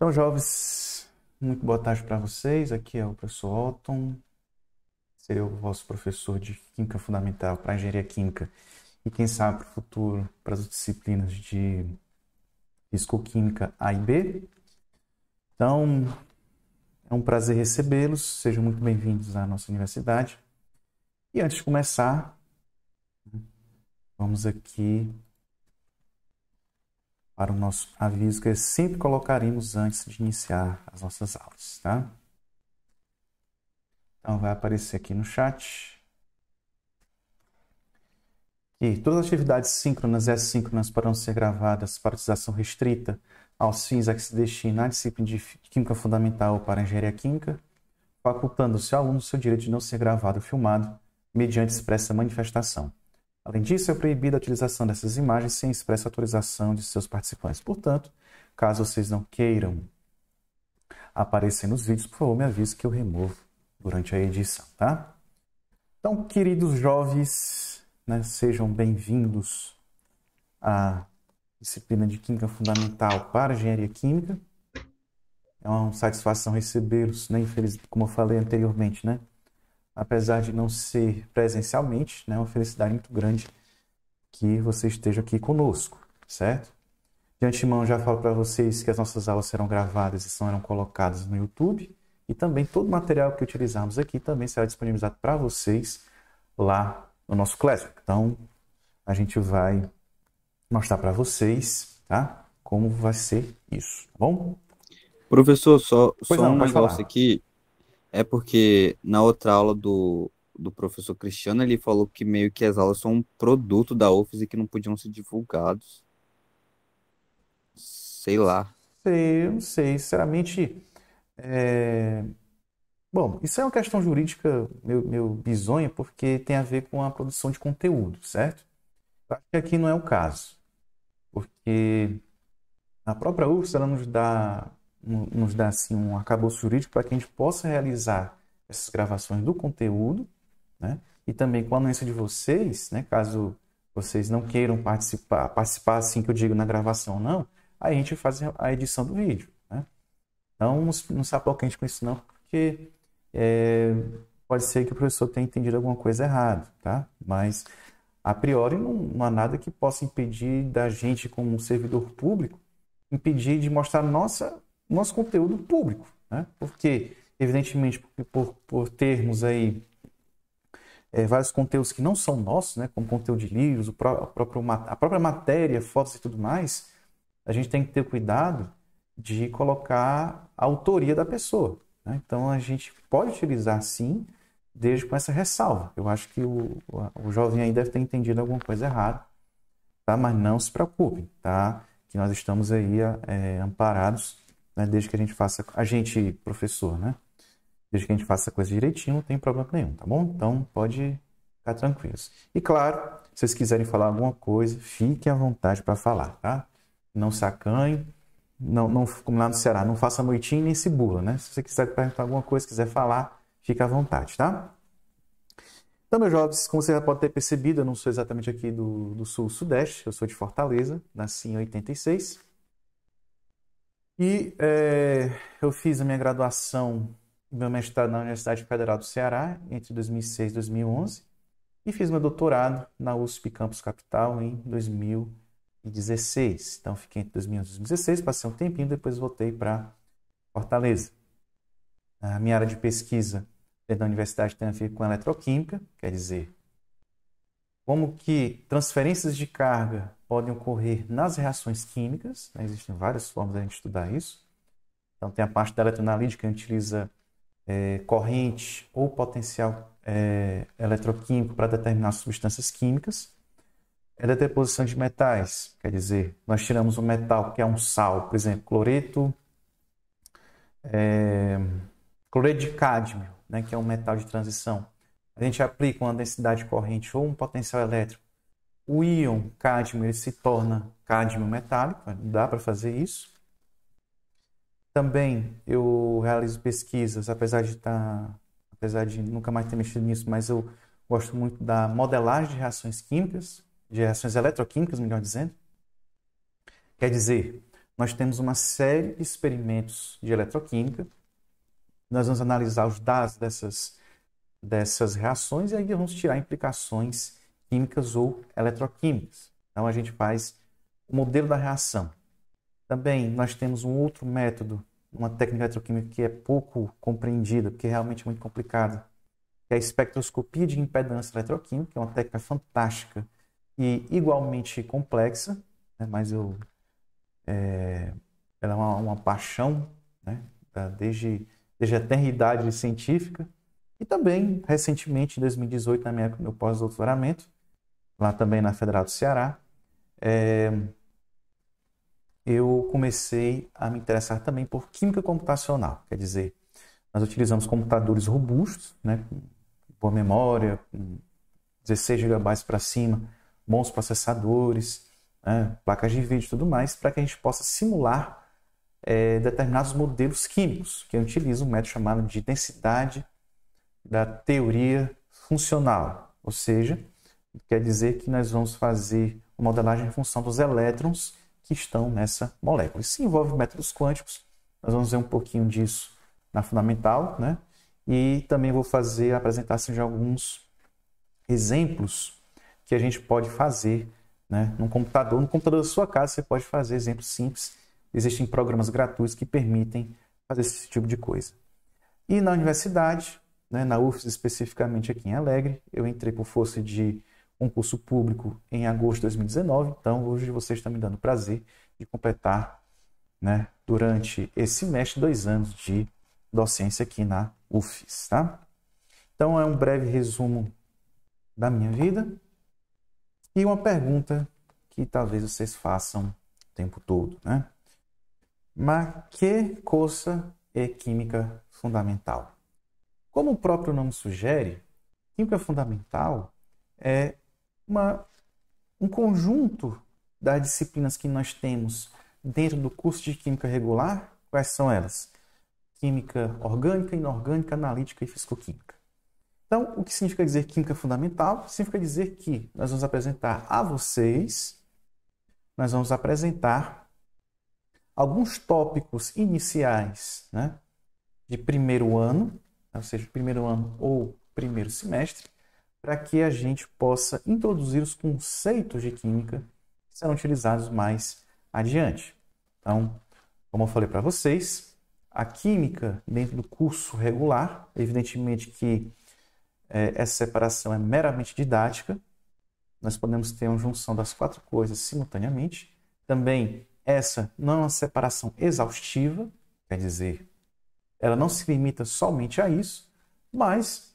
Então, jovens, muito boa tarde para vocês. Aqui é o professor Otton, seu o vosso professor de Química Fundamental para Engenharia Química e, quem sabe, para o futuro, para as disciplinas de Físico-Química A e B. Então, é um prazer recebê-los, sejam muito bem-vindos à nossa universidade. E antes de começar, vamos aqui para o nosso aviso que sempre colocaremos antes de iniciar as nossas aulas, tá? Então vai aparecer aqui no chat. E todas as atividades síncronas e assíncronas poderão ser gravadas para utilização restrita aos fins a que se destina a disciplina de Química Fundamental ou para Engenharia Química, facultando-se ao aluno seu direito de não ser gravado ou filmado mediante expressa manifestação. Além disso, é proibida a utilização dessas imagens sem expressa autorização de seus participantes. Portanto, caso vocês não queiram aparecer nos vídeos, por favor, me avise que eu removo durante a edição, tá? Então, queridos jovens, né, sejam bem-vindos à disciplina de Química Fundamental para Engenharia Química. É uma satisfação recebê-los, né? Infeliz, como eu falei anteriormente, né? apesar de não ser presencialmente, né? Uma felicidade muito grande que você esteja aqui conosco, certo? De antemão, já falo para vocês que as nossas aulas serão gravadas e serão colocadas no YouTube. E também todo o material que utilizarmos aqui também será disponibilizado para vocês lá no nosso Classroom. Então, a gente vai mostrar para vocês, tá? Como vai ser isso, tá bom? Professor, só, só não, um negócio falar. aqui. É porque na outra aula do, do professor Cristiano, ele falou que meio que as aulas são um produto da UFES e que não podiam ser divulgados. Sei lá. Sei, eu não sei. Sinceramente, é... Bom, isso é uma questão jurídica meu, meu bizonha, porque tem a ver com a produção de conteúdo, certo? acho que aqui não é o caso, porque a própria UFS ela nos dá nos dá assim, um arcabouço jurídico para que a gente possa realizar essas gravações do conteúdo, né? E também com a anuência de vocês, né? Caso vocês não queiram participar, participar assim que eu digo na gravação, não, aí a gente faz a edição do vídeo, né? Então, não se apoquente com isso não, porque é, pode ser que o professor tenha entendido alguma coisa errada, tá? Mas, a priori, não, não há nada que possa impedir da gente, como um servidor público, impedir de mostrar nossa nosso conteúdo público, né? Porque, evidentemente, por, por termos aí é, vários conteúdos que não são nossos, né? Como conteúdo de livros, o pró próprio, a própria matéria, fotos e tudo mais, a gente tem que ter cuidado de colocar a autoria da pessoa. Né? Então, a gente pode utilizar, sim, desde com essa ressalva. Eu acho que o, o jovem aí deve ter entendido alguma coisa errada, tá? Mas não se preocupem, tá? Que nós estamos aí é, amparados né? desde que a gente faça, a gente, professor, né? Desde que a gente faça a coisa direitinho, não tem problema nenhum, tá bom? Então pode ficar tranquilo. E claro, se vocês quiserem falar alguma coisa, fiquem à vontade para falar, tá? Não sacanhem, não, não, como lá no Ceará, não faça noitinho nem se bula, né? Se você quiser perguntar alguma coisa, quiser falar, fique à vontade, tá? Então, meus jovens, como você já pode ter percebido, eu não sou exatamente aqui do, do Sul-Sudeste, eu sou de Fortaleza, nasci em 86. E é, eu fiz a minha graduação, meu mestrado na Universidade Federal do Ceará, entre 2006 e 2011, e fiz meu doutorado na USP Campus Capital em 2016. Então, fiquei entre 2011 e 2016, passei um tempinho, depois voltei para Fortaleza. A minha área de pesquisa dentro da universidade tem a ver com eletroquímica, quer dizer, como que transferências de carga podem ocorrer nas reações químicas, né? existem várias formas da gente estudar isso. Então, tem a parte da eletroanalítica que utiliza é, corrente ou potencial é, eletroquímico para determinar substâncias químicas. É da deposição de metais, quer dizer, nós tiramos um metal que é um sal, por exemplo, cloreto, é, cloreto de cádmio, né, que é um metal de transição. A gente aplica uma densidade corrente ou um potencial elétrico o íon cádmio ele se torna cádmio metálico, dá para fazer isso. Também eu realizo pesquisas, apesar de estar, tá, apesar de nunca mais ter mexido nisso, mas eu gosto muito da modelagem de reações químicas, de reações eletroquímicas, melhor dizendo. Quer dizer, nós temos uma série de experimentos de eletroquímica, nós vamos analisar os dados dessas, dessas reações e aí vamos tirar implicações químicas ou eletroquímicas. Então a gente faz o modelo da reação. Também nós temos um outro método, uma técnica eletroquímica que é pouco compreendida, porque é realmente muito complicada, que é a espectroscopia de impedância eletroquímica, que é uma técnica fantástica e igualmente complexa, né? mas eu, é, ela é uma, uma paixão, né? desde, desde a eternidade científica. E também, recentemente, em 2018, na minha, meu pós-doutoramento, lá também na Federal do Ceará, é, eu comecei a me interessar também por química computacional. Quer dizer, nós utilizamos computadores robustos, né, com boa memória, com 16 GB para cima, bons processadores, né, placas de vídeo e tudo mais, para que a gente possa simular é, determinados modelos químicos, que utilizam um método chamado de densidade da teoria funcional. Ou seja, Quer dizer que nós vamos fazer uma modelagem em função dos elétrons que estão nessa molécula. Isso envolve métodos quânticos, nós vamos ver um pouquinho disso na fundamental, né? E também vou fazer a apresentação de alguns exemplos que a gente pode fazer né, num computador. No computador da sua casa você pode fazer exemplos simples. Existem programas gratuitos que permitem fazer esse tipo de coisa. E na universidade, né, na UFS especificamente aqui em Alegre, eu entrei por força de concurso público em agosto de 2019. Então, hoje vocês estão me dando o prazer de completar, né, durante esse semestre, dois anos de docência aqui na UFES, tá? Então, é um breve resumo da minha vida e uma pergunta que talvez vocês façam o tempo todo, né? Mas que coisa é química fundamental? Como o próprio nome sugere, química fundamental é uma, um conjunto das disciplinas que nós temos dentro do curso de Química Regular, quais são elas? Química orgânica, inorgânica, analítica e fisicoquímica. Então, o que significa dizer química fundamental? Significa dizer que nós vamos apresentar a vocês, nós vamos apresentar alguns tópicos iniciais né, de primeiro ano, ou seja, primeiro ano ou primeiro semestre, para que a gente possa introduzir os conceitos de química que serão utilizados mais adiante. Então, como eu falei para vocês, a química dentro do curso regular, evidentemente que é, essa separação é meramente didática, nós podemos ter uma junção das quatro coisas simultaneamente. Também essa não é uma separação exaustiva, quer dizer, ela não se limita somente a isso, mas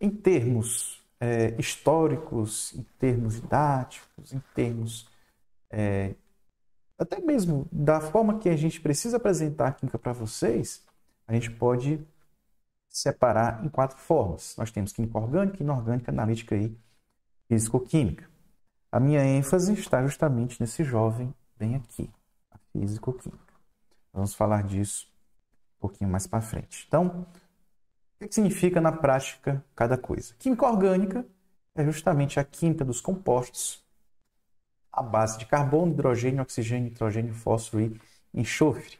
em termos é, históricos, em termos didáticos, em termos é, até mesmo da forma que a gente precisa apresentar a química para vocês, a gente pode separar em quatro formas. Nós temos química orgânica, inorgânica, analítica e físico-química. A minha ênfase está justamente nesse jovem bem aqui, a físico-química. Vamos falar disso um pouquinho mais para frente. Então, o que significa na prática cada coisa? Química orgânica é justamente a química dos compostos à base de carbono, hidrogênio, oxigênio, nitrogênio, fósforo e enxofre.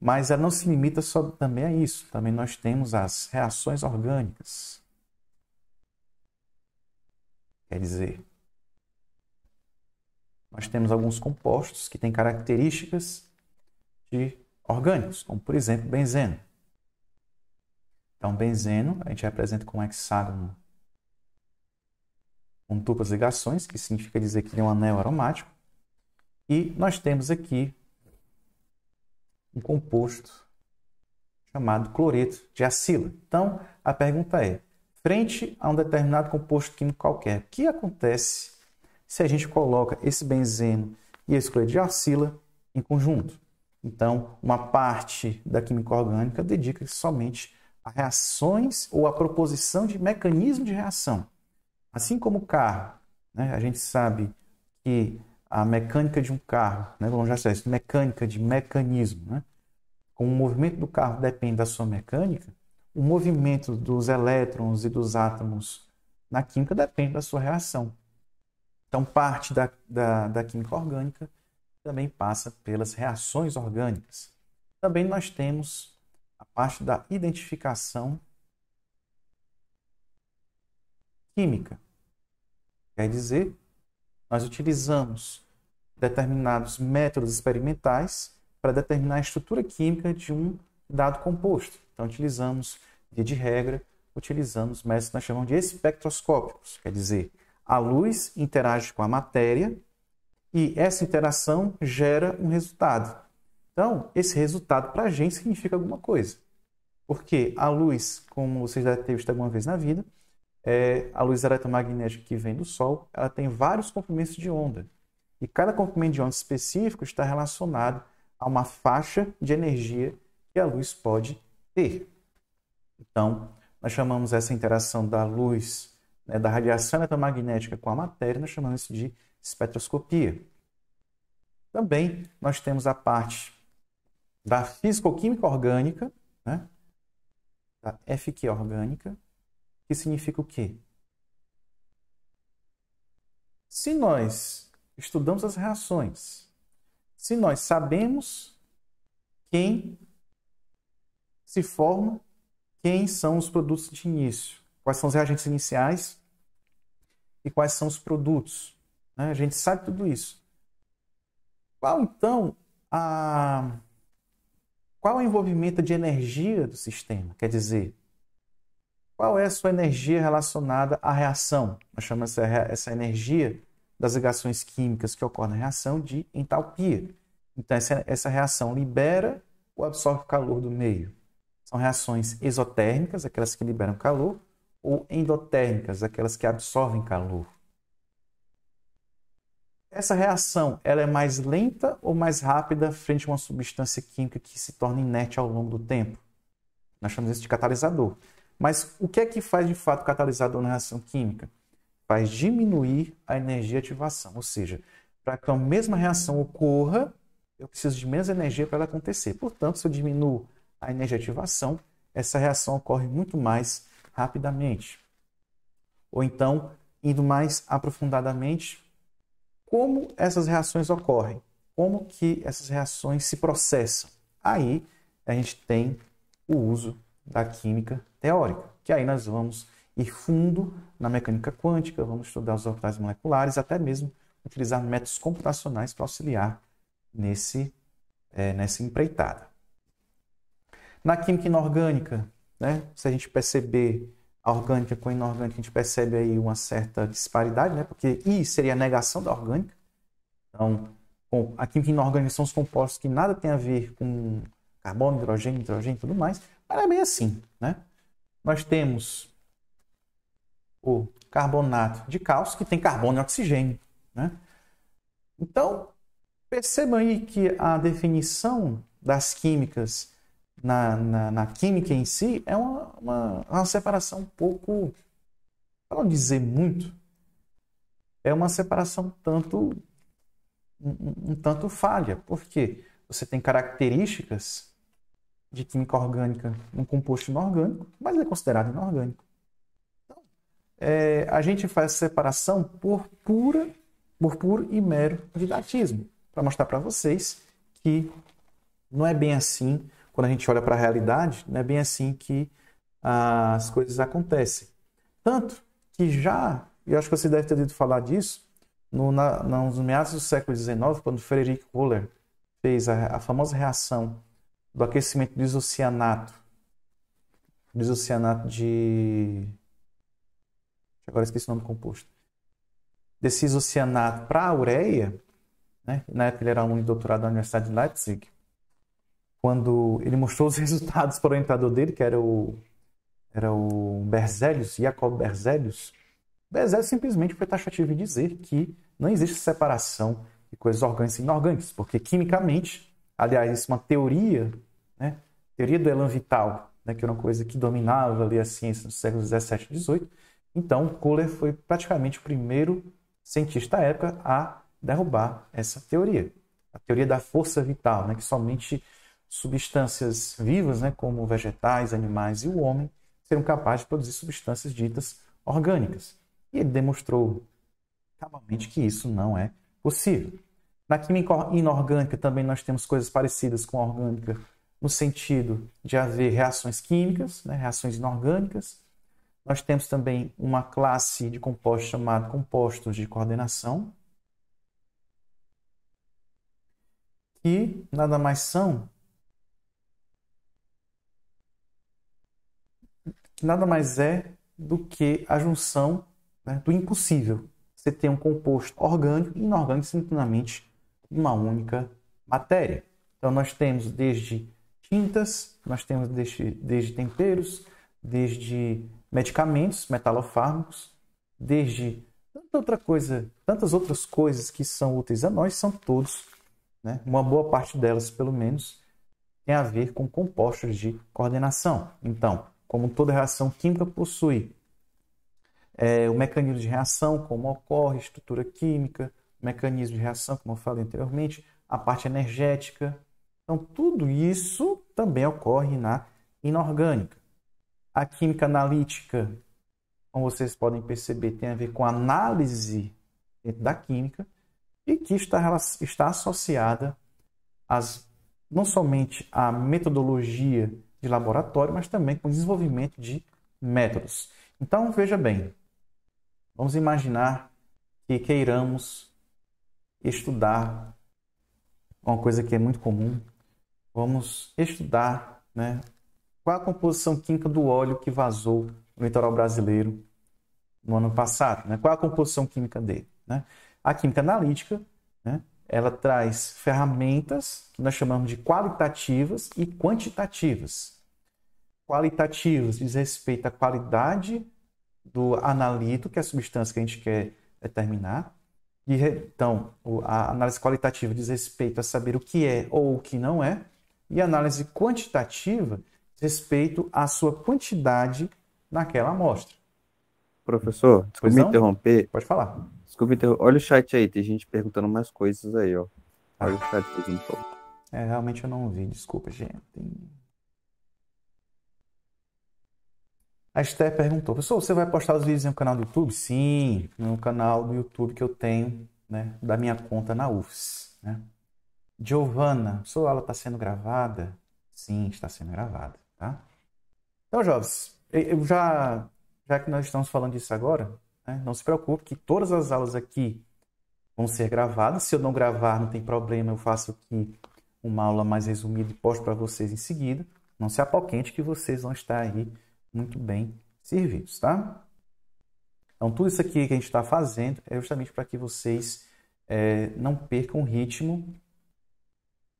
Mas ela não se limita só também a isso. Também nós temos as reações orgânicas. Quer dizer, nós temos alguns compostos que têm características de orgânicos, como por exemplo benzeno. Então, benzeno a gente representa com um hexágono com duplas ligações, que significa dizer que ele é um anel aromático. E nós temos aqui um composto chamado cloreto de acila. Então, a pergunta é: frente a um determinado composto químico qualquer, o que acontece se a gente coloca esse benzeno e esse cloreto de acila em conjunto? Então, uma parte da química orgânica dedica-se somente a reações ou a proposição de mecanismo de reação. Assim como o carro, né? a gente sabe que a mecânica de um carro, né? vamos já dizer mecânica de mecanismo, né? como o movimento do carro depende da sua mecânica, o movimento dos elétrons e dos átomos na química depende da sua reação. Então, parte da, da, da química orgânica também passa pelas reações orgânicas. Também nós temos a parte da identificação química. Quer dizer, nós utilizamos determinados métodos experimentais para determinar a estrutura química de um dado composto. Então, utilizamos, via de regra, utilizamos métodos que nós chamamos de espectroscópicos, quer dizer, a luz interage com a matéria e essa interação gera um resultado. Então, esse resultado para a gente significa alguma coisa. Porque a luz, como vocês já ter visto alguma vez na vida, é, a luz eletromagnética que vem do Sol, ela tem vários comprimentos de onda. E cada comprimento de onda específico está relacionado a uma faixa de energia que a luz pode ter. Então, nós chamamos essa interação da luz, né, da radiação eletromagnética com a matéria, nós chamamos isso de espectroscopia. Também nós temos a parte da físico-química orgânica, né? da FQ orgânica, que significa o quê? Se nós estudamos as reações, se nós sabemos quem se forma, quem são os produtos de início, quais são os reagentes iniciais e quais são os produtos. Né? A gente sabe tudo isso. Qual então a qual é o envolvimento de energia do sistema? Quer dizer, qual é a sua energia relacionada à reação? Nós chamamos essa energia das ligações químicas que ocorrem na reação de entalpia. Então, essa, essa reação libera ou absorve calor do meio. São reações exotérmicas, aquelas que liberam calor, ou endotérmicas, aquelas que absorvem calor. Essa reação ela é mais lenta ou mais rápida frente a uma substância química que se torna inerte ao longo do tempo? Nós chamamos isso de catalisador. Mas o que é que faz de fato o catalisador na reação química? Faz diminuir a energia de ativação, ou seja, para que a mesma reação ocorra, eu preciso de menos energia para ela acontecer. Portanto, se eu diminuo a energia de ativação, essa reação ocorre muito mais rapidamente. Ou então, indo mais aprofundadamente, como essas reações ocorrem, como que essas reações se processam. Aí a gente tem o uso da química teórica, que aí nós vamos ir fundo na mecânica quântica, vamos estudar os orbitais moleculares, até mesmo utilizar métodos computacionais para auxiliar nesse, é, nessa empreitada. Na química inorgânica, né, se a gente perceber a orgânica com a inorgânica, a gente percebe aí uma certa disparidade, né? Porque I seria a negação da orgânica. Então, a química inorgânica são os compostos que nada tem a ver com carbono, hidrogênio, nitrogênio e tudo mais. Mas é bem assim, né? Nós temos o carbonato de cálcio, que tem carbono e oxigênio, né? Então, percebam aí que a definição das químicas na, na, na química em si é uma, uma, uma separação um pouco, para não dizer muito, é uma separação tanto um, um tanto falha, porque você tem características de química orgânica num composto inorgânico, mas ele é considerado inorgânico. Então, é, a gente faz separação por pura, por puro e mero didatismo, para mostrar para vocês que não é bem assim quando a gente olha para a realidade, não é bem assim que as coisas acontecem. Tanto que já, e acho que você deve ter ouvido falar disso, no, na, nos meados do século XIX, quando Frederick Kohler fez a, a famosa reação do aquecimento do isocianato, do isocianato de... Agora esqueci o nome composto. Desse isocianato para a ureia, né? na época ele era um doutorado da Universidade de Leipzig, quando ele mostrou os resultados para o orientador dele, que era o, era o Berzelius, Jacob Berzelius, Berzelius simplesmente foi taxativo em dizer que não existe separação de coisas orgânicas e inorgânicas, porque quimicamente, aliás, isso é uma teoria, né, teoria do Elan Vital, né, que era uma coisa que dominava ali a ciência nos séculos 17 e 18. Então, Kohler foi praticamente o primeiro cientista da época a derrubar essa teoria, a teoria da força vital, né, que somente substâncias vivas, né, como vegetais, animais e o homem, serão capazes de produzir substâncias ditas orgânicas. E ele demonstrou calmamente que isso não é possível. Na química inorgânica também nós temos coisas parecidas com a orgânica no sentido de haver reações químicas, né, reações inorgânicas. Nós temos também uma classe de compostos chamada compostos de coordenação, que nada mais são que nada mais é do que a junção né, do impossível. Você tem um composto orgânico e inorgânico simultaneamente uma única matéria. Então nós temos desde tintas, nós temos desde, desde temperos, desde medicamentos, metalofármacos, desde tanta outra coisa, tantas outras coisas que são úteis a nós, são todos, né, uma boa parte delas pelo menos, tem a ver com compostos de coordenação. Então, como toda reação química possui é, o mecanismo de reação, como ocorre, estrutura química, mecanismo de reação, como eu falei anteriormente, a parte energética. Então, tudo isso também ocorre na inorgânica. A química analítica, como vocês podem perceber, tem a ver com análise dentro da química e que está, está associada às, não somente à metodologia de laboratório, mas também com desenvolvimento de métodos. Então, veja bem, vamos imaginar que queiramos estudar uma coisa que é muito comum. Vamos estudar né, qual a composição química do óleo que vazou no litoral brasileiro no ano passado. Né? Qual a composição química dele? Né? A química analítica né, ela traz ferramentas que nós chamamos de qualitativas e quantitativas qualitativos diz respeito à qualidade do analito, que é a substância que a gente quer determinar. E, então, a análise qualitativa diz respeito a saber o que é ou o que não é. E a análise quantitativa diz respeito à sua quantidade naquela amostra. Professor, desculpe me interromper. Pode falar. Desculpe interromper. Olha o chat aí, tem gente perguntando mais coisas aí, ó. Ah. Olha ah. o chat, fazendo favor. É, realmente eu não vi, desculpa, gente. Tem... A Esther perguntou, pessoal, você vai postar os vídeos no canal do YouTube? Sim, no canal do YouTube que eu tenho, né, da minha conta na UFS. Né? Giovana, sua aula está sendo gravada? Sim, está sendo gravada, tá? Então, jovens, eu já, já que nós estamos falando disso agora, né, não se preocupe que todas as aulas aqui vão ser gravadas. Se eu não gravar, não tem problema, eu faço aqui uma aula mais resumida e posto para vocês em seguida. Não se apoquente que vocês vão estar aí muito bem servidos, tá? Então, tudo isso aqui que a gente está fazendo é justamente para que vocês é, não percam o ritmo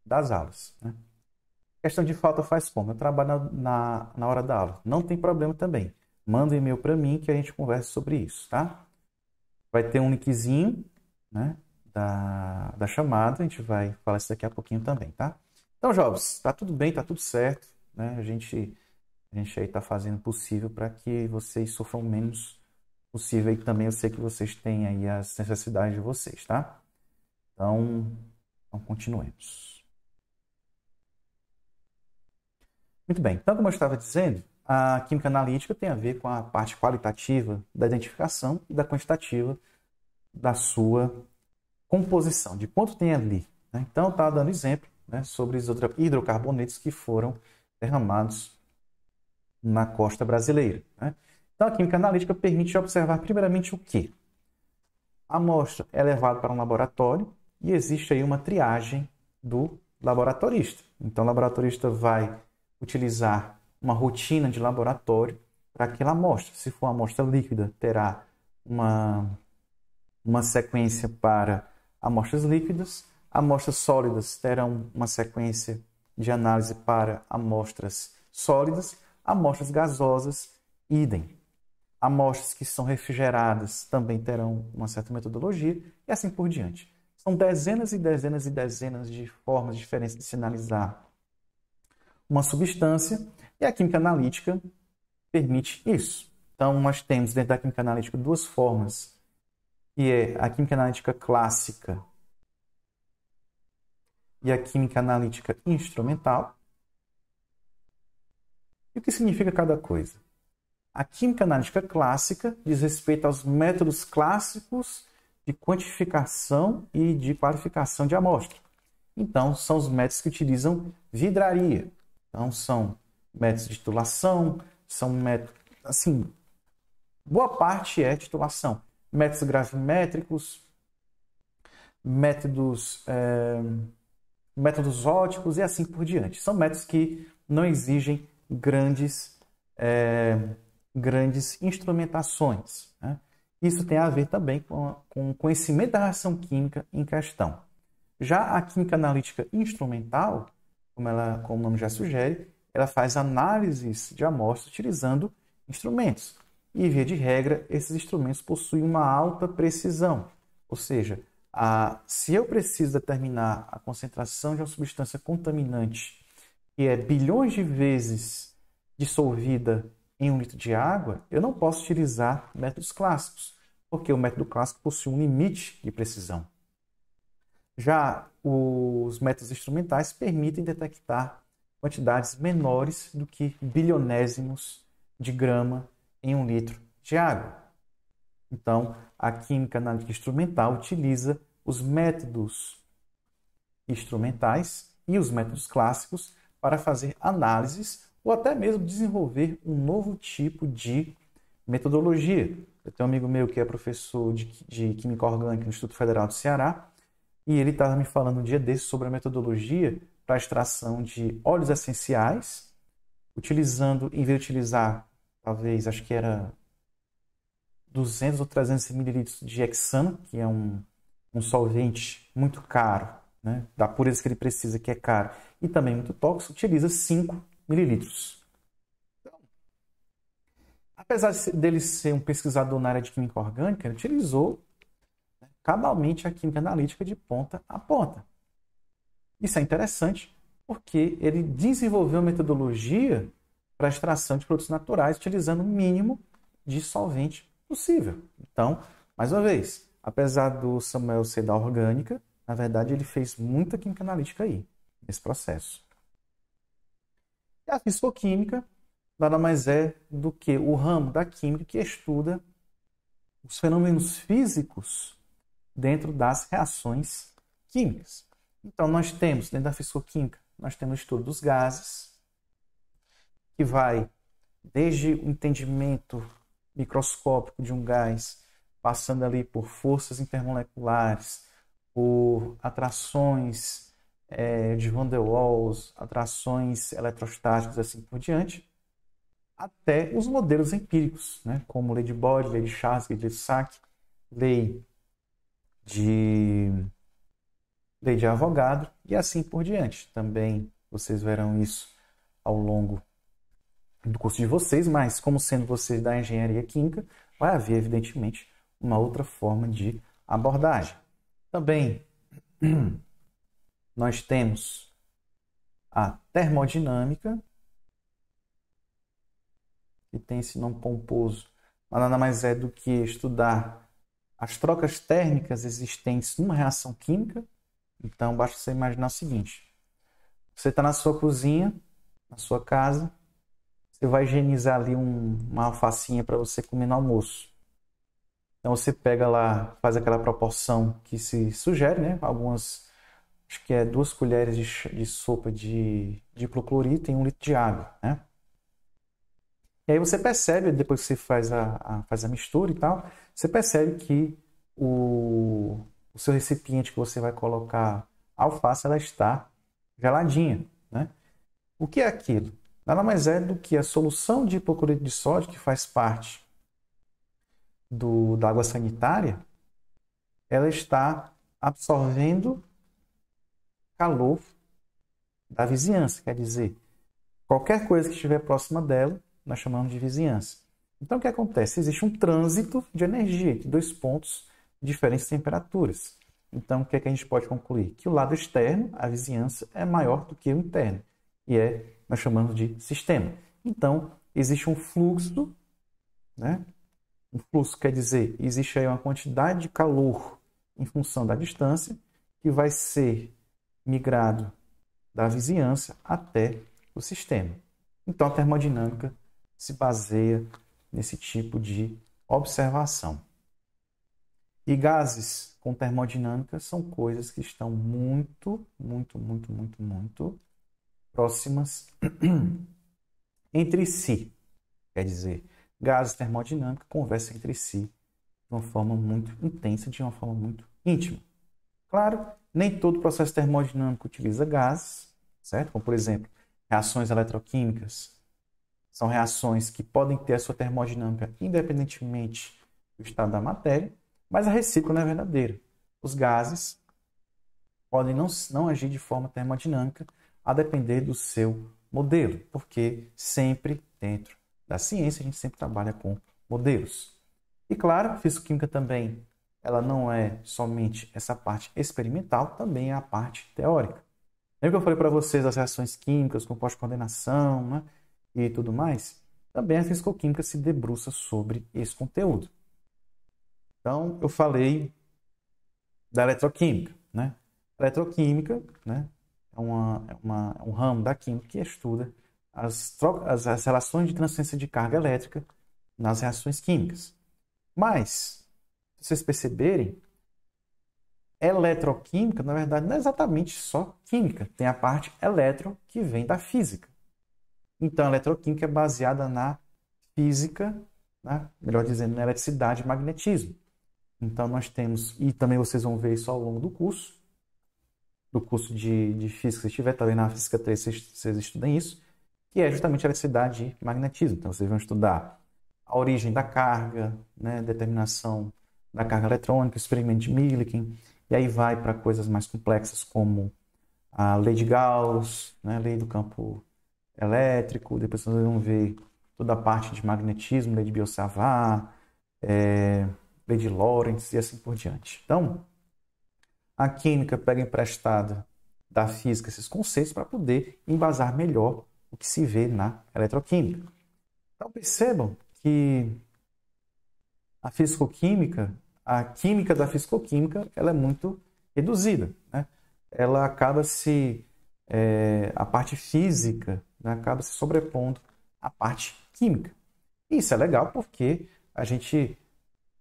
das aulas. Né? questão de falta faz como? Eu trabalho na, na, na hora da aula. Não tem problema também. Manda um e-mail para mim que a gente conversa sobre isso, tá? Vai ter um linkzinho né, da, da chamada. A gente vai falar isso daqui a pouquinho também, tá? Então, jovens, tá tudo bem, tá tudo certo. Né? A gente a gente aí está fazendo possível para que vocês sofram menos possível e também eu sei que vocês têm aí as necessidades de vocês, tá? Então, então continuemos. Muito bem, então como eu estava dizendo, a química analítica tem a ver com a parte qualitativa da identificação e da quantitativa da sua composição, de quanto tem ali. Né? Então, estava dando exemplo né, sobre os hidrocarbonetos que foram derramados na costa brasileira. Né? Então, a química analítica permite observar primeiramente o que? A amostra é levada para um laboratório e existe aí uma triagem do laboratorista. Então, o laboratorista vai utilizar uma rotina de laboratório para aquela amostra. Se for uma amostra líquida, terá uma, uma sequência para amostras líquidas. Amostras sólidas terão uma sequência de análise para amostras sólidas. Amostras gasosas, idem. Amostras que são refrigeradas também terão uma certa metodologia e assim por diante. São dezenas e dezenas e dezenas de formas diferentes de sinalizar uma substância e a química analítica permite isso. Então, nós temos dentro da química analítica duas formas, que é a química analítica clássica e a química analítica instrumental. E o que significa cada coisa? A química analítica clássica diz respeito aos métodos clássicos de quantificação e de qualificação de amostra. Então, são os métodos que utilizam vidraria. Então, são métodos de titulação, são métodos. Assim, boa parte é titulação. Métodos gravimétricos, métodos, é, métodos óticos e assim por diante. São métodos que não exigem grandes, é, grandes instrumentações. Né? Isso tem a ver também com, a, com o conhecimento da reação química em questão. Já a química analítica instrumental, como, ela, como o nome já sugere, ela faz análises de amostras utilizando instrumentos. E, via de regra, esses instrumentos possuem uma alta precisão, ou seja, a, se eu preciso determinar a concentração de uma substância contaminante que é bilhões de vezes dissolvida em um litro de água, eu não posso utilizar métodos clássicos, porque o método clássico possui um limite de precisão. Já os métodos instrumentais permitem detectar quantidades menores do que bilionésimos de grama em um litro de água. Então, a química analítica instrumental utiliza os métodos instrumentais e os métodos clássicos para fazer análises ou até mesmo desenvolver um novo tipo de metodologia. Eu tenho um amigo meu que é professor de, de Química Orgânica no Instituto Federal do Ceará e ele estava me falando um dia desse sobre a metodologia para extração de óleos essenciais, utilizando, em vez de utilizar, talvez, acho que era 200 ou 300 mililitros de hexano, que é um, um solvente muito caro né, da pureza que ele precisa, que é caro, e também muito tóxico, utiliza 5 mililitros. Então, apesar dele ser um pesquisador na área de química orgânica, ele utilizou né, cabalmente a química analítica de ponta a ponta. Isso é interessante porque ele desenvolveu metodologia para a extração de produtos naturais utilizando o mínimo de solvente possível. Então, mais uma vez, apesar do Samuel ser da orgânica, na verdade, ele fez muita química analítica aí, nesse processo. E a fisicoquímica nada mais é do que o ramo da química que estuda os fenômenos físicos dentro das reações químicas. Então, nós temos, dentro da fisicoquímica, nós temos o estudo dos gases, que vai desde o entendimento microscópico de um gás, passando ali por forças intermoleculares, por atrações é, de Van der Waals, atrações eletrostáticas assim por diante, até os modelos empíricos, né? como lei de Bode, lei de Charles, lei de Sack, lei de lei de Avogadro e assim por diante. Também vocês verão isso ao longo do curso de vocês, mas como sendo vocês da engenharia química, vai haver evidentemente uma outra forma de abordagem. Também nós temos a termodinâmica, que tem esse nome pomposo, mas nada mais é do que estudar as trocas térmicas existentes numa reação química. Então, basta você imaginar o seguinte: você está na sua cozinha, na sua casa, você vai higienizar ali um, uma alfacinha para você comer no almoço. Então você pega lá, faz aquela proporção que se sugere, né? Algumas, acho que é duas colheres de, de sopa de dicloclorito em um litro de água, né? E aí você percebe, depois que você faz a, a, faz a mistura e tal, você percebe que o, o seu recipiente que você vai colocar alface, ela está geladinha, né? O que é aquilo? Nada mais é do que a solução de hipoclorito de sódio que faz parte do, da água sanitária, ela está absorvendo calor da vizinhança, quer dizer, qualquer coisa que estiver próxima dela, nós chamamos de vizinhança. Então, o que acontece? Existe um trânsito de energia entre dois pontos de diferentes temperaturas. Então, o que, é que a gente pode concluir? Que o lado externo, a vizinhança, é maior do que o interno. E é, nós chamamos de sistema. Então, existe um fluxo né, um fluxo quer dizer, existe aí uma quantidade de calor em função da distância que vai ser migrado da vizinhança até o sistema. Então a termodinâmica se baseia nesse tipo de observação. E gases com termodinâmica são coisas que estão muito, muito, muito, muito, muito próximas entre si. Quer dizer, gases termodinâmica conversam entre si de uma forma muito intensa, de uma forma muito íntima. Claro, nem todo processo termodinâmico utiliza gases, certo? Como, por exemplo, reações eletroquímicas. São reações que podem ter a sua termodinâmica independentemente do estado da matéria, mas a recíproca não é verdadeira. Os gases podem não, não agir de forma termodinâmica a depender do seu modelo, porque sempre dentro da ciência, a gente sempre trabalha com modelos. E claro, físico-química também, ela não é somente essa parte experimental, também é a parte teórica. Lembra que eu falei para vocês das reações químicas, compostos de condenação né, e tudo mais? Também a físico-química se debruça sobre esse conteúdo. Então, eu falei da eletroquímica. Né? A eletroquímica né, é, uma, é uma, é um ramo da química que estuda as, trocas, as relações de transferência de carga elétrica nas reações químicas. Mas, se vocês perceberem, eletroquímica, na verdade, não é exatamente só química. Tem a parte eletro, que vem da física. Então, a eletroquímica é baseada na física, né? melhor dizendo, na eletricidade e magnetismo. Então, nós temos, e também vocês vão ver isso ao longo do curso, do curso de, de física, se tiver, talvez na física 3 vocês, vocês estudem isso que é justamente a eletricidade e magnetismo. Então, vocês vão estudar a origem da carga, né, determinação da carga eletrônica, o experimento de Millikan, e aí vai para coisas mais complexas como a lei de Gauss, né, a lei do campo elétrico, depois vocês vão ver toda a parte de magnetismo, lei de Biot-Savart, é, eh, lei de Lorentz e assim por diante. Então, a química pega emprestada da física esses conceitos para poder embasar melhor o que se vê na eletroquímica. Então percebam que a fisicoquímica, a química da fisicoquímica, ela é muito reduzida. Né? Ela acaba se é, a parte física né, acaba se sobrepondo à parte química. E isso é legal porque a gente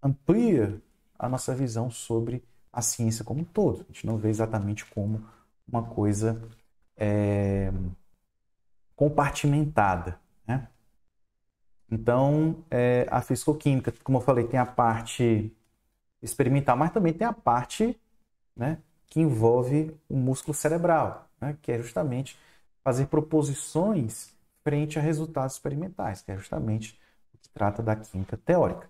amplia a nossa visão sobre a ciência como um todo. A gente não vê exatamente como uma coisa é, compartimentada. Né? Então, é, a fisicoquímica, como eu falei, tem a parte experimental, mas também tem a parte né, que envolve o músculo cerebral, né, que é justamente fazer proposições frente a resultados experimentais, que é justamente o que trata da química teórica.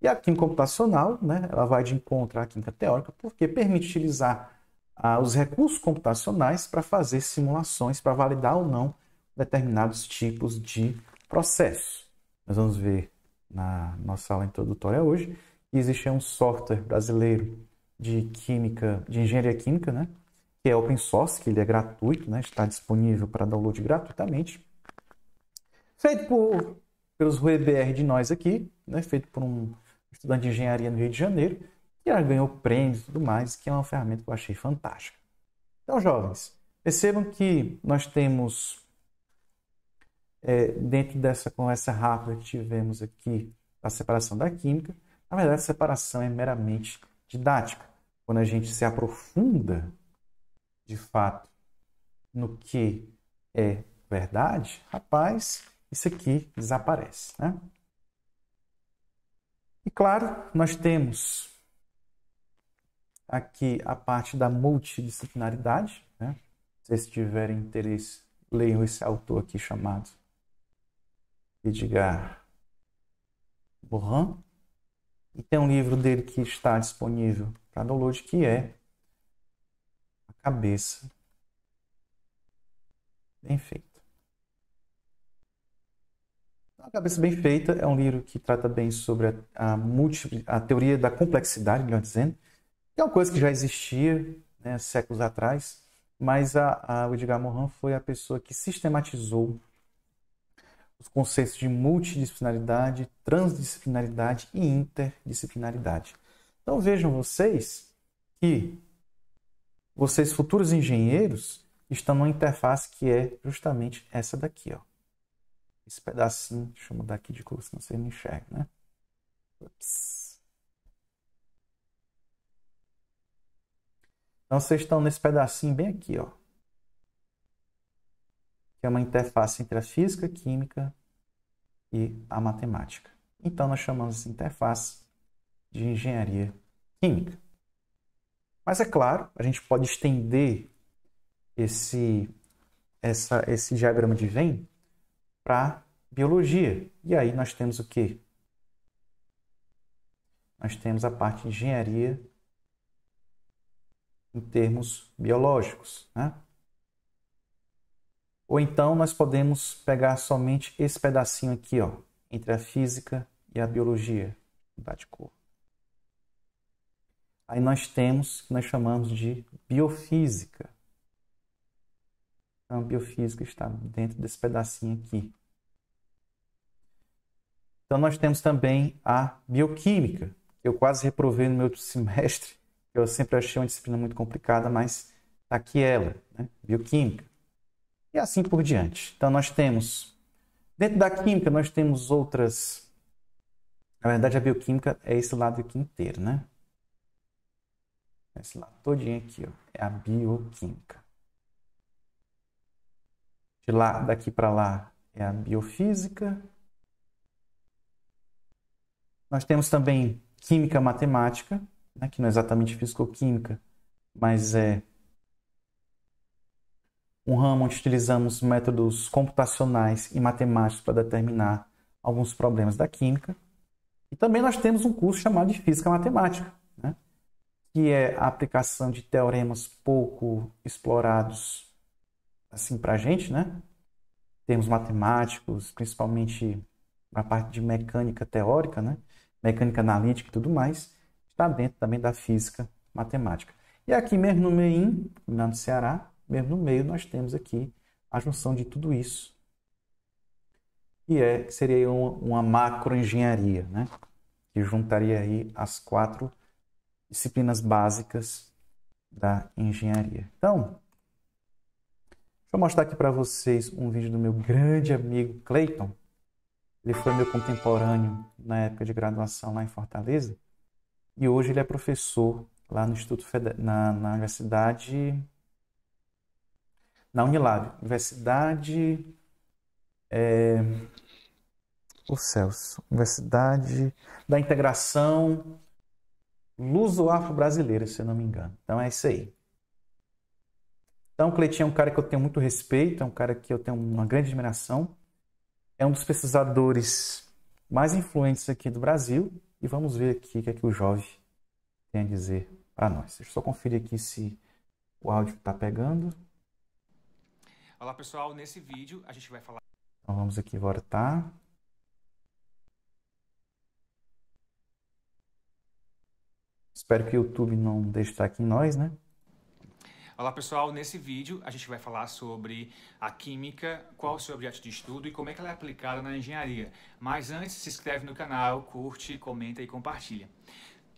E a química computacional, né, ela vai de encontro à química teórica, porque permite utilizar ah, os recursos computacionais para fazer simulações, para validar ou não determinados tipos de processo. Nós vamos ver na nossa aula introdutória hoje que existe um software brasileiro de química, de engenharia química, né? que é open source, que ele é gratuito, né? está disponível para download gratuitamente. Feito por, pelos RuEBR de nós aqui, né? feito por um estudante de engenharia no Rio de Janeiro, que já ganhou prêmios e tudo mais, que é uma ferramenta que eu achei fantástica. Então, jovens, percebam que nós temos é, dentro dessa conversa rápida que tivemos aqui da separação da química, na verdade, a separação é meramente didática. Quando a gente se aprofunda, de fato, no que é verdade, rapaz, isso aqui desaparece. Né? E claro, nós temos aqui a parte da multidisciplinaridade. Né? Se vocês tiverem interesse, leiam esse autor aqui chamado Edgar Morin. E tem um livro dele que está disponível para download que é A Cabeça Bem Feita. A Cabeça Bem Feita é um livro que trata bem sobre a, a, a teoria da complexidade, melhor dizendo, que é uma coisa que já existia né, séculos atrás, mas a, a Edgar Morin foi a pessoa que sistematizou os conceitos de multidisciplinaridade, transdisciplinaridade e interdisciplinaridade. Então vejam vocês que vocês futuros engenheiros estão numa interface que é justamente essa daqui, ó. Esse pedacinho, deixa eu mudar aqui de cor, senão vocês não enxergam, né? Ups. Então vocês estão nesse pedacinho bem aqui, ó é uma interface entre a física, a química e a matemática. Então, nós chamamos essa interface de engenharia química. Mas é claro, a gente pode estender esse, essa, esse diagrama de Venn para biologia. E aí nós temos o quê? Nós temos a parte de engenharia em termos biológicos. Né? Ou então nós podemos pegar somente esse pedacinho aqui, ó, entre a física e a biologia, mudar de cor. Aí nós temos que nós chamamos de biofísica. Então, a biofísica está dentro desse pedacinho aqui. Então, nós temos também a bioquímica. Eu quase reprovei no meu semestre, eu sempre achei uma disciplina muito complicada, mas tá aqui ela, né? bioquímica e assim por diante. Então nós temos dentro da química nós temos outras na verdade a bioquímica é esse lado aqui inteiro, né? Esse lado todinho aqui, ó, é a bioquímica. De lá daqui para lá é a biofísica. Nós temos também química matemática, né, que não é exatamente físico-química, mas é um ramo onde utilizamos métodos computacionais e matemáticos para determinar alguns problemas da química. E também nós temos um curso chamado de Física Matemática, né? que é a aplicação de teoremas pouco explorados assim para a gente, né? Termos matemáticos, principalmente na parte de mecânica teórica, né? Mecânica analítica e tudo mais, está dentro também da física matemática. E aqui mesmo no MEIM, lá no é Ceará, mesmo no meio, nós temos aqui a junção de tudo isso, que é, que seria uma, uma macroengenharia, né? que juntaria aí as quatro disciplinas básicas da engenharia. Então, deixa eu mostrar aqui para vocês um vídeo do meu grande amigo Clayton. Ele foi meu contemporâneo na época de graduação lá em Fortaleza e hoje ele é professor lá no Instituto Feder... na, na Universidade na Unilab, Universidade. É, o Celso, Universidade da Integração Luso-Afro-Brasileira, se eu não me engano. Então é isso aí. Então, o Cleitinho é um cara que eu tenho muito respeito, é um cara que eu tenho uma grande admiração. É um dos pesquisadores mais influentes aqui do Brasil. E vamos ver aqui o que, é que o jovem tem a dizer para nós. Deixa eu só conferir aqui se o áudio está pegando. Olá pessoal, nesse vídeo a gente vai falar. Então vamos aqui voltar. Espero que o YouTube não deixe estar aqui em nós, né? Olá pessoal, nesse vídeo a gente vai falar sobre a química, qual o seu objeto de estudo e como é que ela é aplicada na engenharia. Mas antes, se inscreve no canal, curte, comenta e compartilha.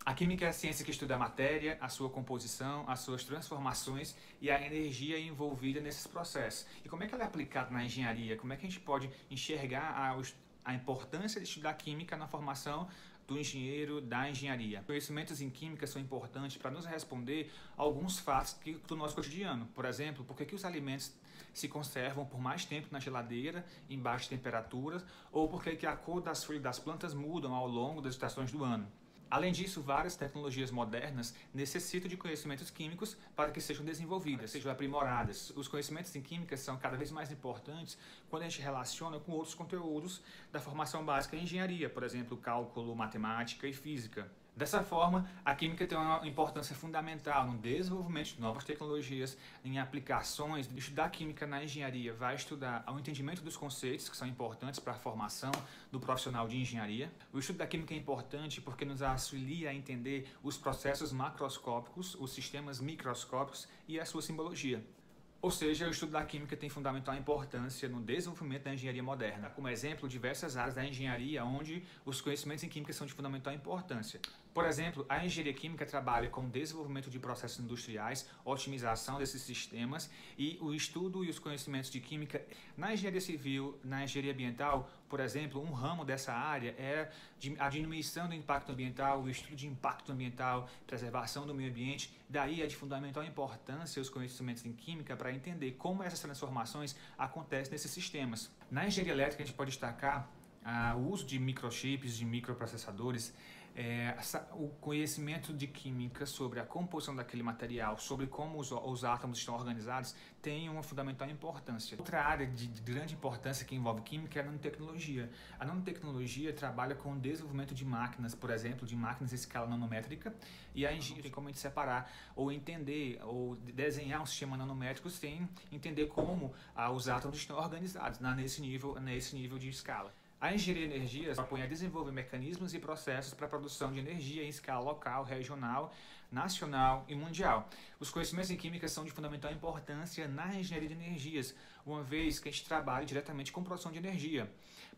A química é a ciência que estuda a matéria, a sua composição, as suas transformações e a energia envolvida nesses processos. E como é que ela é aplicada na engenharia? Como é que a gente pode enxergar a, a importância de estudar química na formação do engenheiro da engenharia. Conhecimentos em química são importantes para nos responder alguns fatos que, do nosso cotidiano. Por exemplo, por que os alimentos se conservam por mais tempo na geladeira, em baixas temperaturas, ou por que a cor das folhas das plantas mudam ao longo das estações do ano. Além disso, várias tecnologias modernas necessitam de conhecimentos químicos para que sejam desenvolvidas, sejam aprimoradas. Os conhecimentos em química são cada vez mais importantes quando a gente relaciona com outros conteúdos da formação básica em engenharia, por exemplo, cálculo, matemática e física. Dessa forma, a química tem uma importância fundamental no desenvolvimento de novas tecnologias, em aplicações. Estudar química na engenharia vai estudar o entendimento dos conceitos que são importantes para a formação do profissional de engenharia. O estudo da química é importante porque nos auxilia a entender os processos macroscópicos, os sistemas microscópicos e a sua simbologia. Ou seja, o estudo da química tem fundamental importância no desenvolvimento da engenharia moderna. Como exemplo, diversas áreas da engenharia onde os conhecimentos em química são de fundamental importância. Por exemplo, a engenharia química trabalha com desenvolvimento de processos industriais, otimização desses sistemas e o estudo e os conhecimentos de química. Na engenharia civil, na engenharia ambiental, por exemplo, um ramo dessa área é a diminuição do impacto ambiental, o estudo de impacto ambiental, preservação do meio ambiente. Daí é de fundamental importância os conhecimentos em química para entender como essas transformações acontecem nesses sistemas. Na engenharia elétrica, a gente pode destacar ah, o uso de microchips, de microprocessadores, é, o conhecimento de química sobre a composição daquele material, sobre como os, os átomos estão organizados, tem uma fundamental importância. Outra área de, de grande importância que envolve química é a nanotecnologia. A nanotecnologia trabalha com o desenvolvimento de máquinas, por exemplo, de máquinas em escala nanométrica, e a engenharia tem como separar ou entender ou desenhar um sistema nanométrico sem entender como ah, os átomos estão organizados na, nesse, nível, nesse nível de escala. A engenharia de energia propõe a desenvolver mecanismos e processos para a produção de energia em escala local, regional, nacional e mundial. Os conhecimentos em química são de fundamental importância na engenharia de energias, uma vez que a gente trabalha diretamente com produção de energia.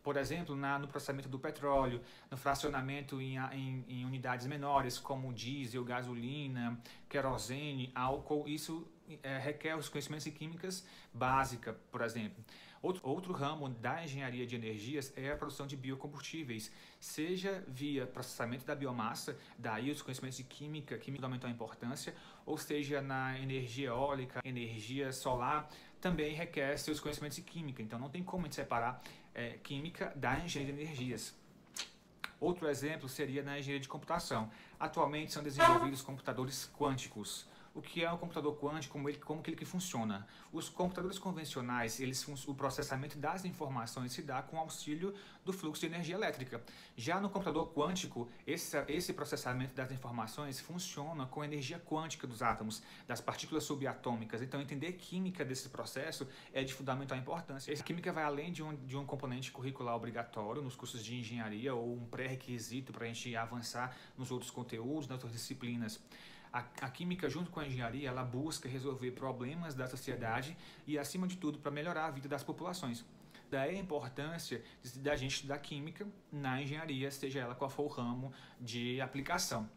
Por exemplo, na, no processamento do petróleo, no fracionamento em, em, em unidades menores, como diesel, gasolina, querosene, álcool, isso é, requer os conhecimentos em químicas básica, por exemplo. Outro, outro ramo da engenharia de energias é a produção de biocombustíveis, seja via processamento da biomassa, daí os conhecimentos de química que é aumentam a importância, ou seja na energia eólica, energia solar, também requer seus conhecimentos de química. Então não tem como a gente separar é, química da engenharia de energias. Outro exemplo seria na engenharia de computação. Atualmente são desenvolvidos computadores quânticos o que é um computador quântico, como ele, como que ele funciona. Os computadores convencionais, eles o processamento das informações se dá com auxílio do fluxo de energia elétrica. Já no computador quântico, esse, esse processamento das informações funciona com a energia quântica dos átomos, das partículas subatômicas. Então, entender química desse processo é de fundamental importância. Essa química vai além de um, de um componente curricular obrigatório nos cursos de engenharia ou um pré-requisito para a gente avançar nos outros conteúdos, nas outras disciplinas. A, a química, junto com a engenharia, ela busca resolver problemas da sociedade e, acima de tudo, para melhorar a vida das populações. Daí a importância da gente estudar química na engenharia, seja ela qual for o ramo de aplicação.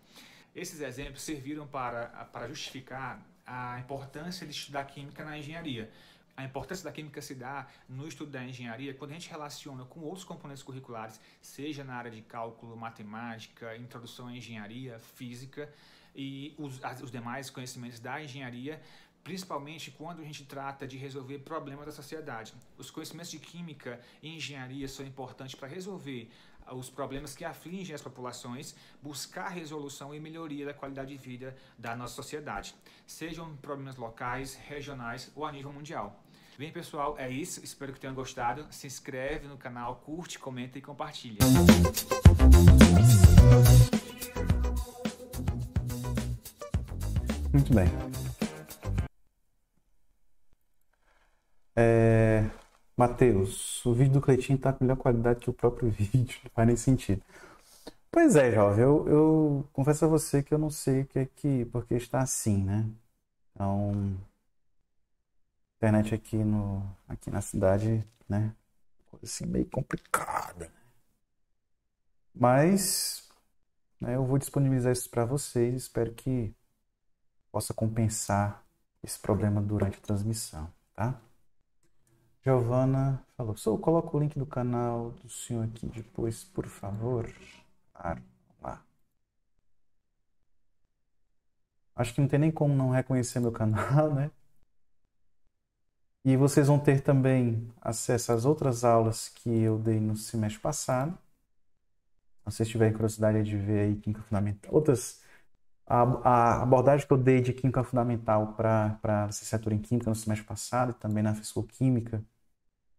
Esses exemplos serviram para, para justificar a importância de estudar química na engenharia. A importância da química se dá no estudo da engenharia quando a gente relaciona com outros componentes curriculares, seja na área de cálculo, matemática, introdução à engenharia, física, e os, os demais conhecimentos da engenharia principalmente quando a gente trata de resolver problemas da sociedade. Os conhecimentos de química e engenharia são importantes para resolver ah, os problemas que afligem as populações, buscar resolução e melhoria da qualidade de vida da nossa sociedade, sejam problemas locais, regionais ou a nível mundial. Bem, pessoal, é isso. Espero que tenham gostado. Se inscreve no canal, curte, comenta e compartilha. muito bem. É... Matheus, o vídeo do Cleitinho tá com melhor qualidade que o próprio vídeo, não faz nem sentido. Pois é, jovem, eu, eu confesso a você que eu não sei o que é que. porque está assim, né? Então. Internet aqui, no, aqui na cidade, né? Coisa assim meio complicada. Mas. Né, eu vou disponibilizar isso para vocês, espero que possa compensar esse problema durante a transmissão, tá? Giovana falou, sou, coloca o link do canal do senhor aqui depois, por favor. Claro, lá. Acho que não tem nem como não reconhecer meu canal, né? E vocês vão ter também acesso às outras aulas que eu dei no semestre passado. Se vocês tiverem curiosidade de ver aí Química Fundamental, outras a, a, abordagem que eu dei de Química é Fundamental para a licenciatura em Química no semestre passado e também na Fisicoquímica,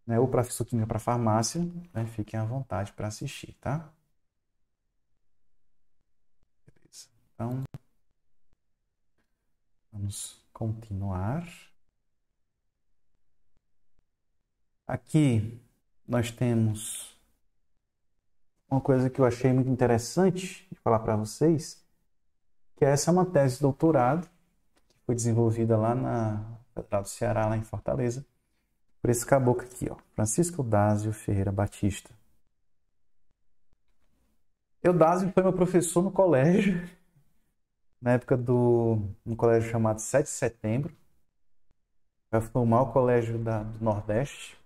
né, ou para Fisicoquímica para Farmácia, né, fiquem à vontade para assistir, tá? Beleza. Então, vamos continuar. Aqui nós temos uma coisa que eu achei muito interessante de falar para vocês que essa é uma tese de doutorado que foi desenvolvida lá na Federal do Ceará, lá em Fortaleza, por esse caboclo aqui, ó, Francisco Dásio Ferreira Batista. Eudásio foi meu professor no colégio, na época do um colégio chamado 7 de Setembro. Vai formar o colégio da, do Nordeste,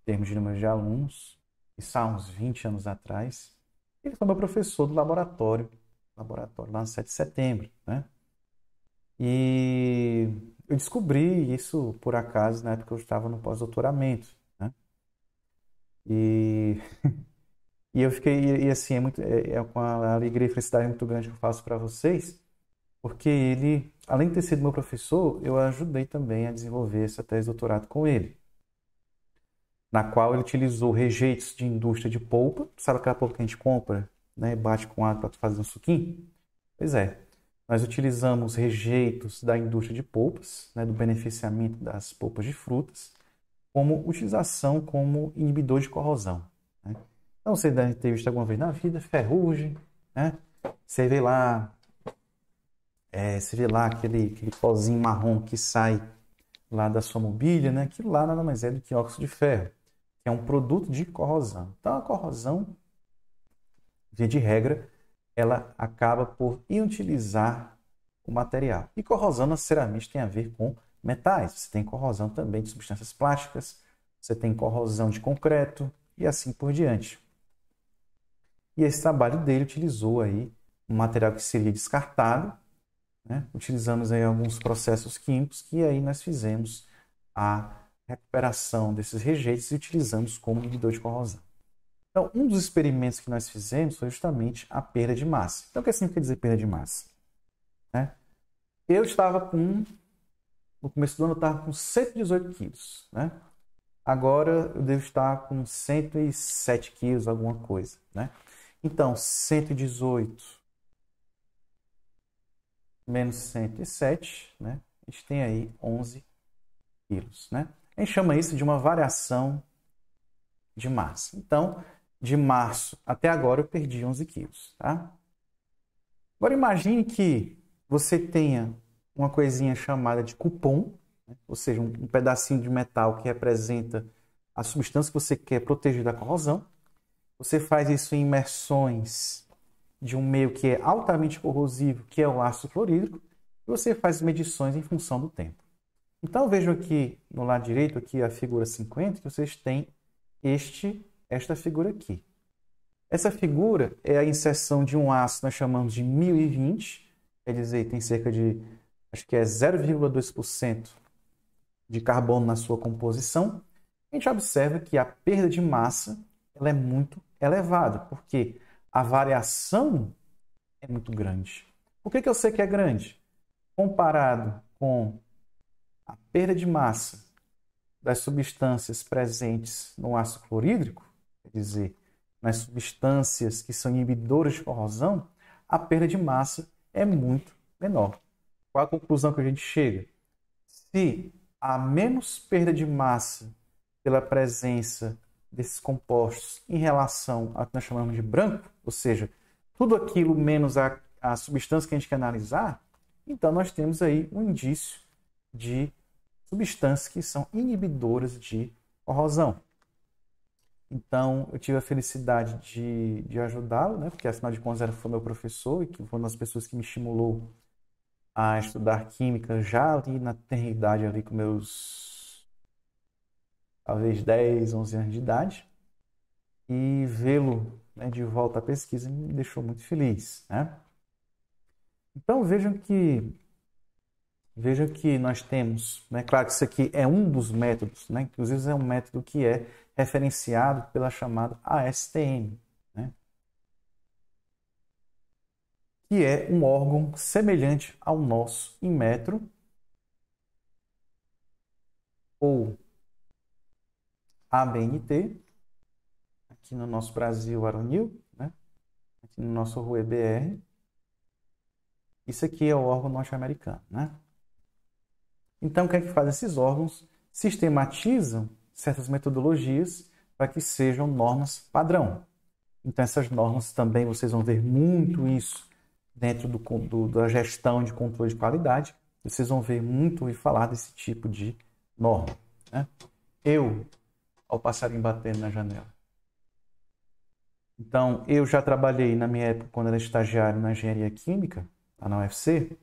em termos de número de alunos, isso há uns 20 anos atrás. Ele foi meu professor do laboratório laboratório lá no 7 de setembro, né? E eu descobri isso por acaso na época que eu estava no pós-doutoramento, né? E e eu fiquei e, e assim é muito é, é uma alegria e felicidade muito grande que eu faço para vocês, porque ele, além de ter sido meu professor, eu ajudei também a desenvolver essa tese de doutorado com ele, na qual ele utilizou rejeitos de indústria de polpa, sabe aquela polpa que a gente compra né, bate com água para fazer um suquinho? Pois é, nós utilizamos rejeitos da indústria de polpas, né, do beneficiamento das polpas de frutas, como utilização como inibidor de corrosão. Né? Então você deve ter visto alguma vez na vida ferrugem, né? Você vê lá, é, você vê lá aquele, aquele pozinho marrom que sai lá da sua mobília, né? Que lá nada mais é do que óxido de ferro, que é um produto de corrosão. Então a corrosão via de regra, ela acaba por inutilizar o material. E corrosão necessariamente tem a ver com metais. Você tem corrosão também de substâncias plásticas, você tem corrosão de concreto e assim por diante. E esse trabalho dele utilizou aí um material que seria descartado, né? utilizamos aí alguns processos químicos que aí nós fizemos a recuperação desses rejeitos e utilizamos como medidor de corrosão. Então, um dos experimentos que nós fizemos foi justamente a perda de massa. Então, o que significa dizer perda de massa? Né? Eu estava com, no começo do ano, eu estava com 118 quilos, né? Agora eu devo estar com 107 quilos, alguma coisa, né? Então, 118 menos 107, né? A gente tem aí 11 quilos, né? A gente chama isso de uma variação de massa. Então, de março até agora eu perdi 11 quilos, tá? Agora imagine que você tenha uma coisinha chamada de cupom, né? ou seja, um pedacinho de metal que representa a substância que você quer proteger da corrosão. Você faz isso em imersões de um meio que é altamente corrosivo, que é o ácido clorídrico, e você faz medições em função do tempo. Então vejam aqui no lado direito, aqui a figura 50, que vocês têm este esta figura aqui. Essa figura é a inserção de um aço, nós chamamos de 1020, quer dizer, tem cerca de, acho que é 0,2% de carbono na sua composição. A gente observa que a perda de massa ela é muito elevada, porque a variação é muito grande. Por que, que eu sei que é grande? Comparado com a perda de massa das substâncias presentes no ácido clorídrico, quer dizer, nas substâncias que são inibidores de corrosão, a perda de massa é muito menor. Qual a conclusão que a gente chega? Se há menos perda de massa pela presença desses compostos em relação ao que nós chamamos de branco, ou seja, tudo aquilo menos a, a substância que a gente quer analisar, então nós temos aí um indício de substâncias que são inibidoras de corrosão. Então, eu tive a felicidade de, de ajudá-lo, né? Porque, afinal de contas, ele foi meu professor e que foi uma das pessoas que me estimulou a estudar química já ali na tenridade, ali com meus, talvez, 10, 11 anos de idade. E vê-lo né, de volta à pesquisa me deixou muito feliz, né? Então, vejam que Veja que nós temos, né? claro que isso aqui é um dos métodos, né? inclusive é um método que é referenciado pela chamada ASTM, né? que é um órgão semelhante ao nosso Inmetro ou ABNT, aqui no nosso Brasil Aronil, né? aqui no nosso RUEBR. Isso aqui é o órgão norte-americano. Né? Então, o que é que faz esses órgãos? Sistematizam certas metodologias para que sejam normas padrão. Então, essas normas também vocês vão ver muito isso dentro do, do, da gestão de controle de qualidade. Vocês vão ver muito e falar desse tipo de norma. Né? Eu, ao passarinho batendo na janela. Então, eu já trabalhei na minha época, quando era estagiário na engenharia química, lá na UFC,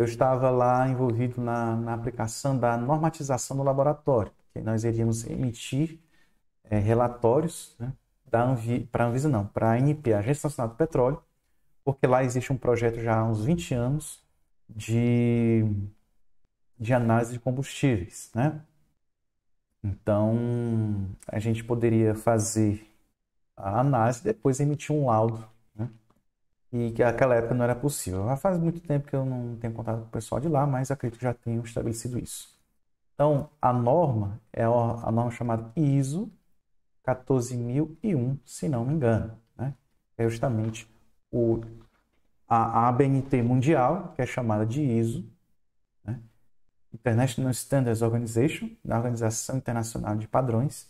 eu estava lá envolvido na, na aplicação da normatização do laboratório. Que nós iríamos emitir é, relatórios né, para a Anvisa, não, para a ANP, Agência Nacional do Petróleo, porque lá existe um projeto já há uns 20 anos de, de análise de combustíveis. Né? Então, a gente poderia fazer a análise, e depois emitir um laudo e que naquela época não era possível. Já faz muito tempo que eu não tenho contato com o pessoal de lá, mas acredito que já tenham estabelecido isso. Então, a norma é a norma chamada ISO 14001, se não me engano. Né? É justamente o, a ABNT mundial, que é chamada de ISO, né? International Standards Organization, da Organização Internacional de Padrões,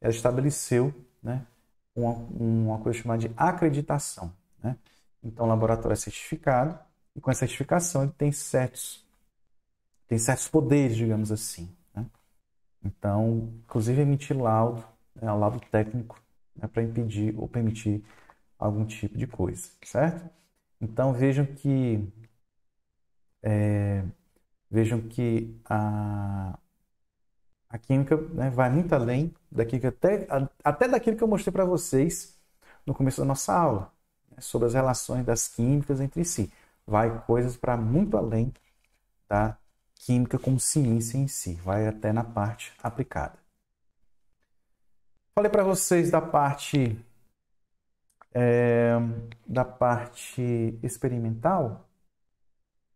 ela estabeleceu né, uma, uma coisa chamada de acreditação. Né? Então, o laboratório é certificado, e com a certificação ele tem certos, tem certos poderes, digamos assim. Né? Então, inclusive emitir laudo, né, laudo técnico, né, para impedir ou permitir algum tipo de coisa, certo? Então, vejam que é, vejam que a, a química né, vai muito além daquilo que até, até daquilo que eu mostrei para vocês no começo da nossa aula. Né, sobre as relações das químicas entre si. Vai coisas para muito além da química como ciência em si, vai até na parte aplicada. Falei para vocês da parte é, da parte experimental.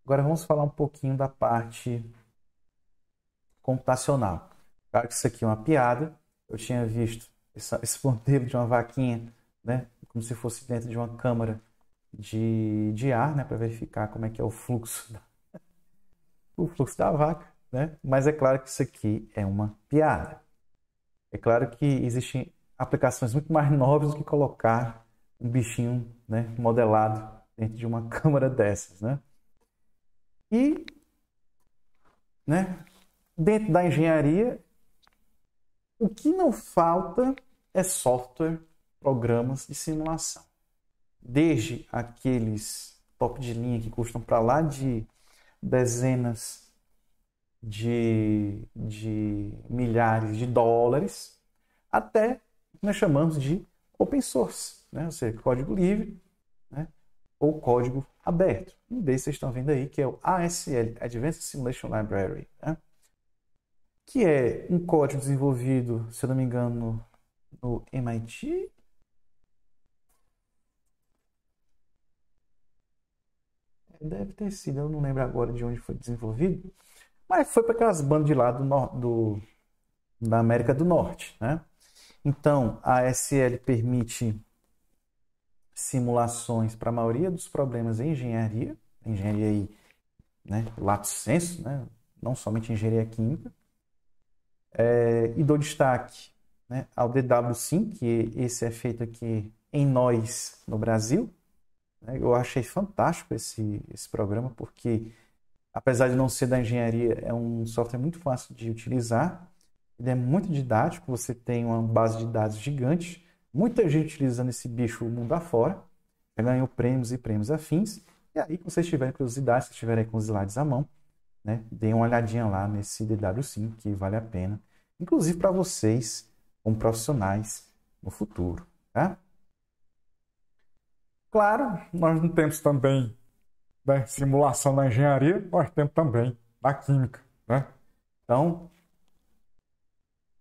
Agora vamos falar um pouquinho da parte computacional. Claro que isso aqui é uma piada. Eu tinha visto essa, esse modelo de uma vaquinha, né? como se fosse dentro de uma câmara de, de ar, né, para verificar como é que é o fluxo da, o fluxo da vaca, né? Mas é claro que isso aqui é uma piada. É claro que existem aplicações muito mais nobres do que colocar um bichinho, né, modelado dentro de uma câmara dessas, né? E, né, dentro da engenharia, o que não falta é software programas de simulação. Desde aqueles top de linha que custam para lá de dezenas de, de milhares de dólares, até o que nós chamamos de open source, né? ou seja, código livre né? ou código aberto. Um desses vocês estão vendo aí, que é o ASL, Advanced Simulation Library, né? que é um código desenvolvido, se eu não me engano, no MIT deve ter sido, eu não lembro agora de onde foi desenvolvido, mas foi para aquelas bandas de lá do, do, da América do Norte, né? Então, a SL permite simulações para a maioria dos problemas em engenharia, engenharia aí, né, lato senso, né, não somente engenharia química, é, e dou destaque né, ao DW5, que esse é feito aqui em nós, no Brasil, né? Eu achei fantástico esse, esse programa, porque apesar de não ser da engenharia, é um software muito fácil de utilizar, ele é muito didático, você tem uma base de dados gigante, muita gente utilizando esse bicho mundo afora, ganhou prêmios e prêmios afins, e aí, se vocês tiverem curiosidade, se tiverem com os slides à mão, né, deem uma olhadinha lá nesse DW5, que vale a pena, inclusive para vocês, como profissionais, no futuro, tá? Claro, nós não temos também né, simulação na engenharia, nós temos também na química. Né? Então,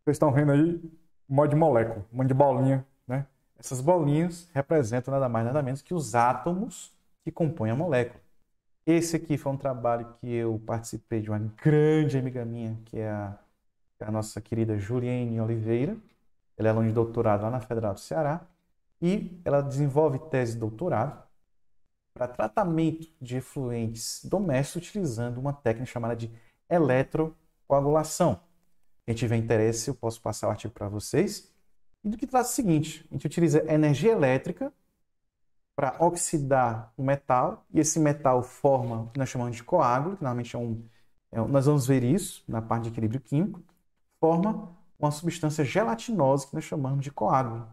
vocês estão vendo aí um monte de molécula, um monte de bolinha. Né? Essas bolinhas representam nada mais nada menos que os átomos que compõem a molécula. Esse aqui foi um trabalho que eu participei de uma grande amiga minha, que é a, é a nossa querida Juliane Oliveira. Ela é aluna de doutorado lá na Federal do Ceará e ela desenvolve tese de doutorado para tratamento de efluentes domésticos utilizando uma técnica chamada de eletrocoagulação. Quem tiver interesse, eu posso passar o artigo para vocês. E do que trata é o seguinte: a gente utiliza energia elétrica para oxidar o metal, e esse metal forma o que nós chamamos de coágulo, que normalmente é um, é Nós vamos ver isso na parte de equilíbrio químico, forma uma substância gelatinosa que nós chamamos de coágulo.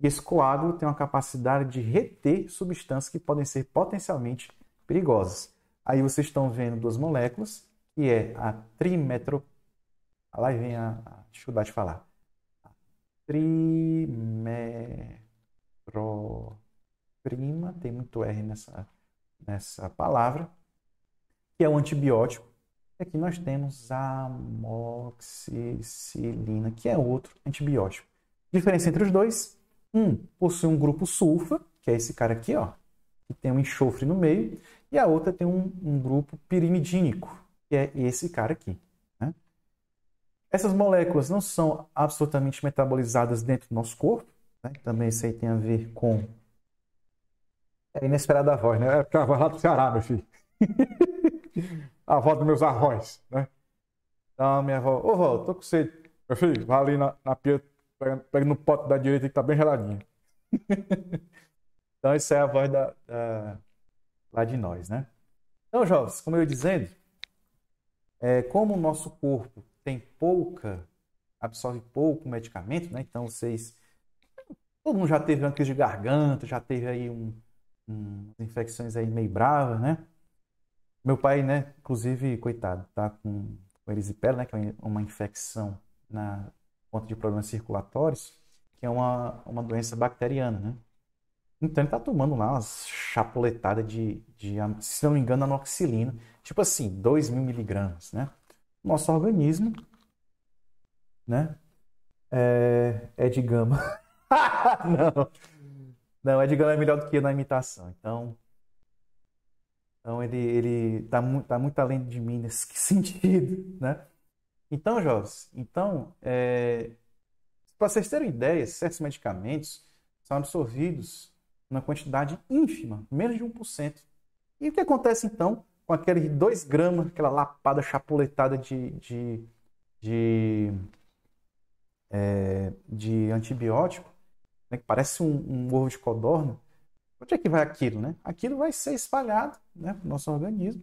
E esse coágulo tem uma capacidade de reter substâncias que podem ser potencialmente perigosas. Aí vocês estão vendo duas moléculas, que é a trimetro... Lá vem a, a dificuldade de falar. Trimetroprima, tem muito R nessa, nessa palavra, que é um antibiótico. E aqui nós temos a amoxicilina, que é outro antibiótico. diferença entre os dois um possui um grupo sulfa, que é esse cara aqui, ó, que tem um enxofre no meio, e a outra tem um, um grupo pirimidínico, que é esse cara aqui. Né? Essas moléculas não são absolutamente metabolizadas dentro do nosso corpo, né? também isso aí tem a ver com. É inesperada a voz, né? É porque a voz lá do Ceará, meu filho. a voz dos meus arroz né? Então, minha avó, ô vó, tô com sede. Meu filho, vai ali na, na pia Pega, pega no pote da direita que tá bem geladinho. então, isso é a voz da, da, lá de nós, né? Então, jovens, como eu ia dizendo, é, como o nosso corpo tem pouca, absorve pouco medicamento, né? Então, vocês. Todo mundo já teve uma crise de garganta, já teve aí um, um, infecções aí meio bravas, né? Meu pai, né, inclusive, coitado, tá com, com erisipela, né, que é uma infecção na conta de problemas circulatórios, que é uma, uma doença bacteriana, né? Então ele tá tomando lá umas chapuletadas de, de, se não me engano, anoxilina, tipo assim, 2 mil miligramas, né? Nosso organismo, né? É, é de gama. não, não, é de gama é melhor do que na imitação. Então, então ele, ele tá, muito, tá muito além de mim nesse sentido, né? Então, jovens, então, é, para vocês terem ideia, certos medicamentos são absorvidos na quantidade ínfima, menos de 1%. E o que acontece então com aqueles 2 gramas, aquela lapada chapuletada de, de, de, é, de antibiótico, né, que parece um, um, ovo de codorna? Onde é que vai aquilo, né? Aquilo vai ser espalhado né, para o nosso organismo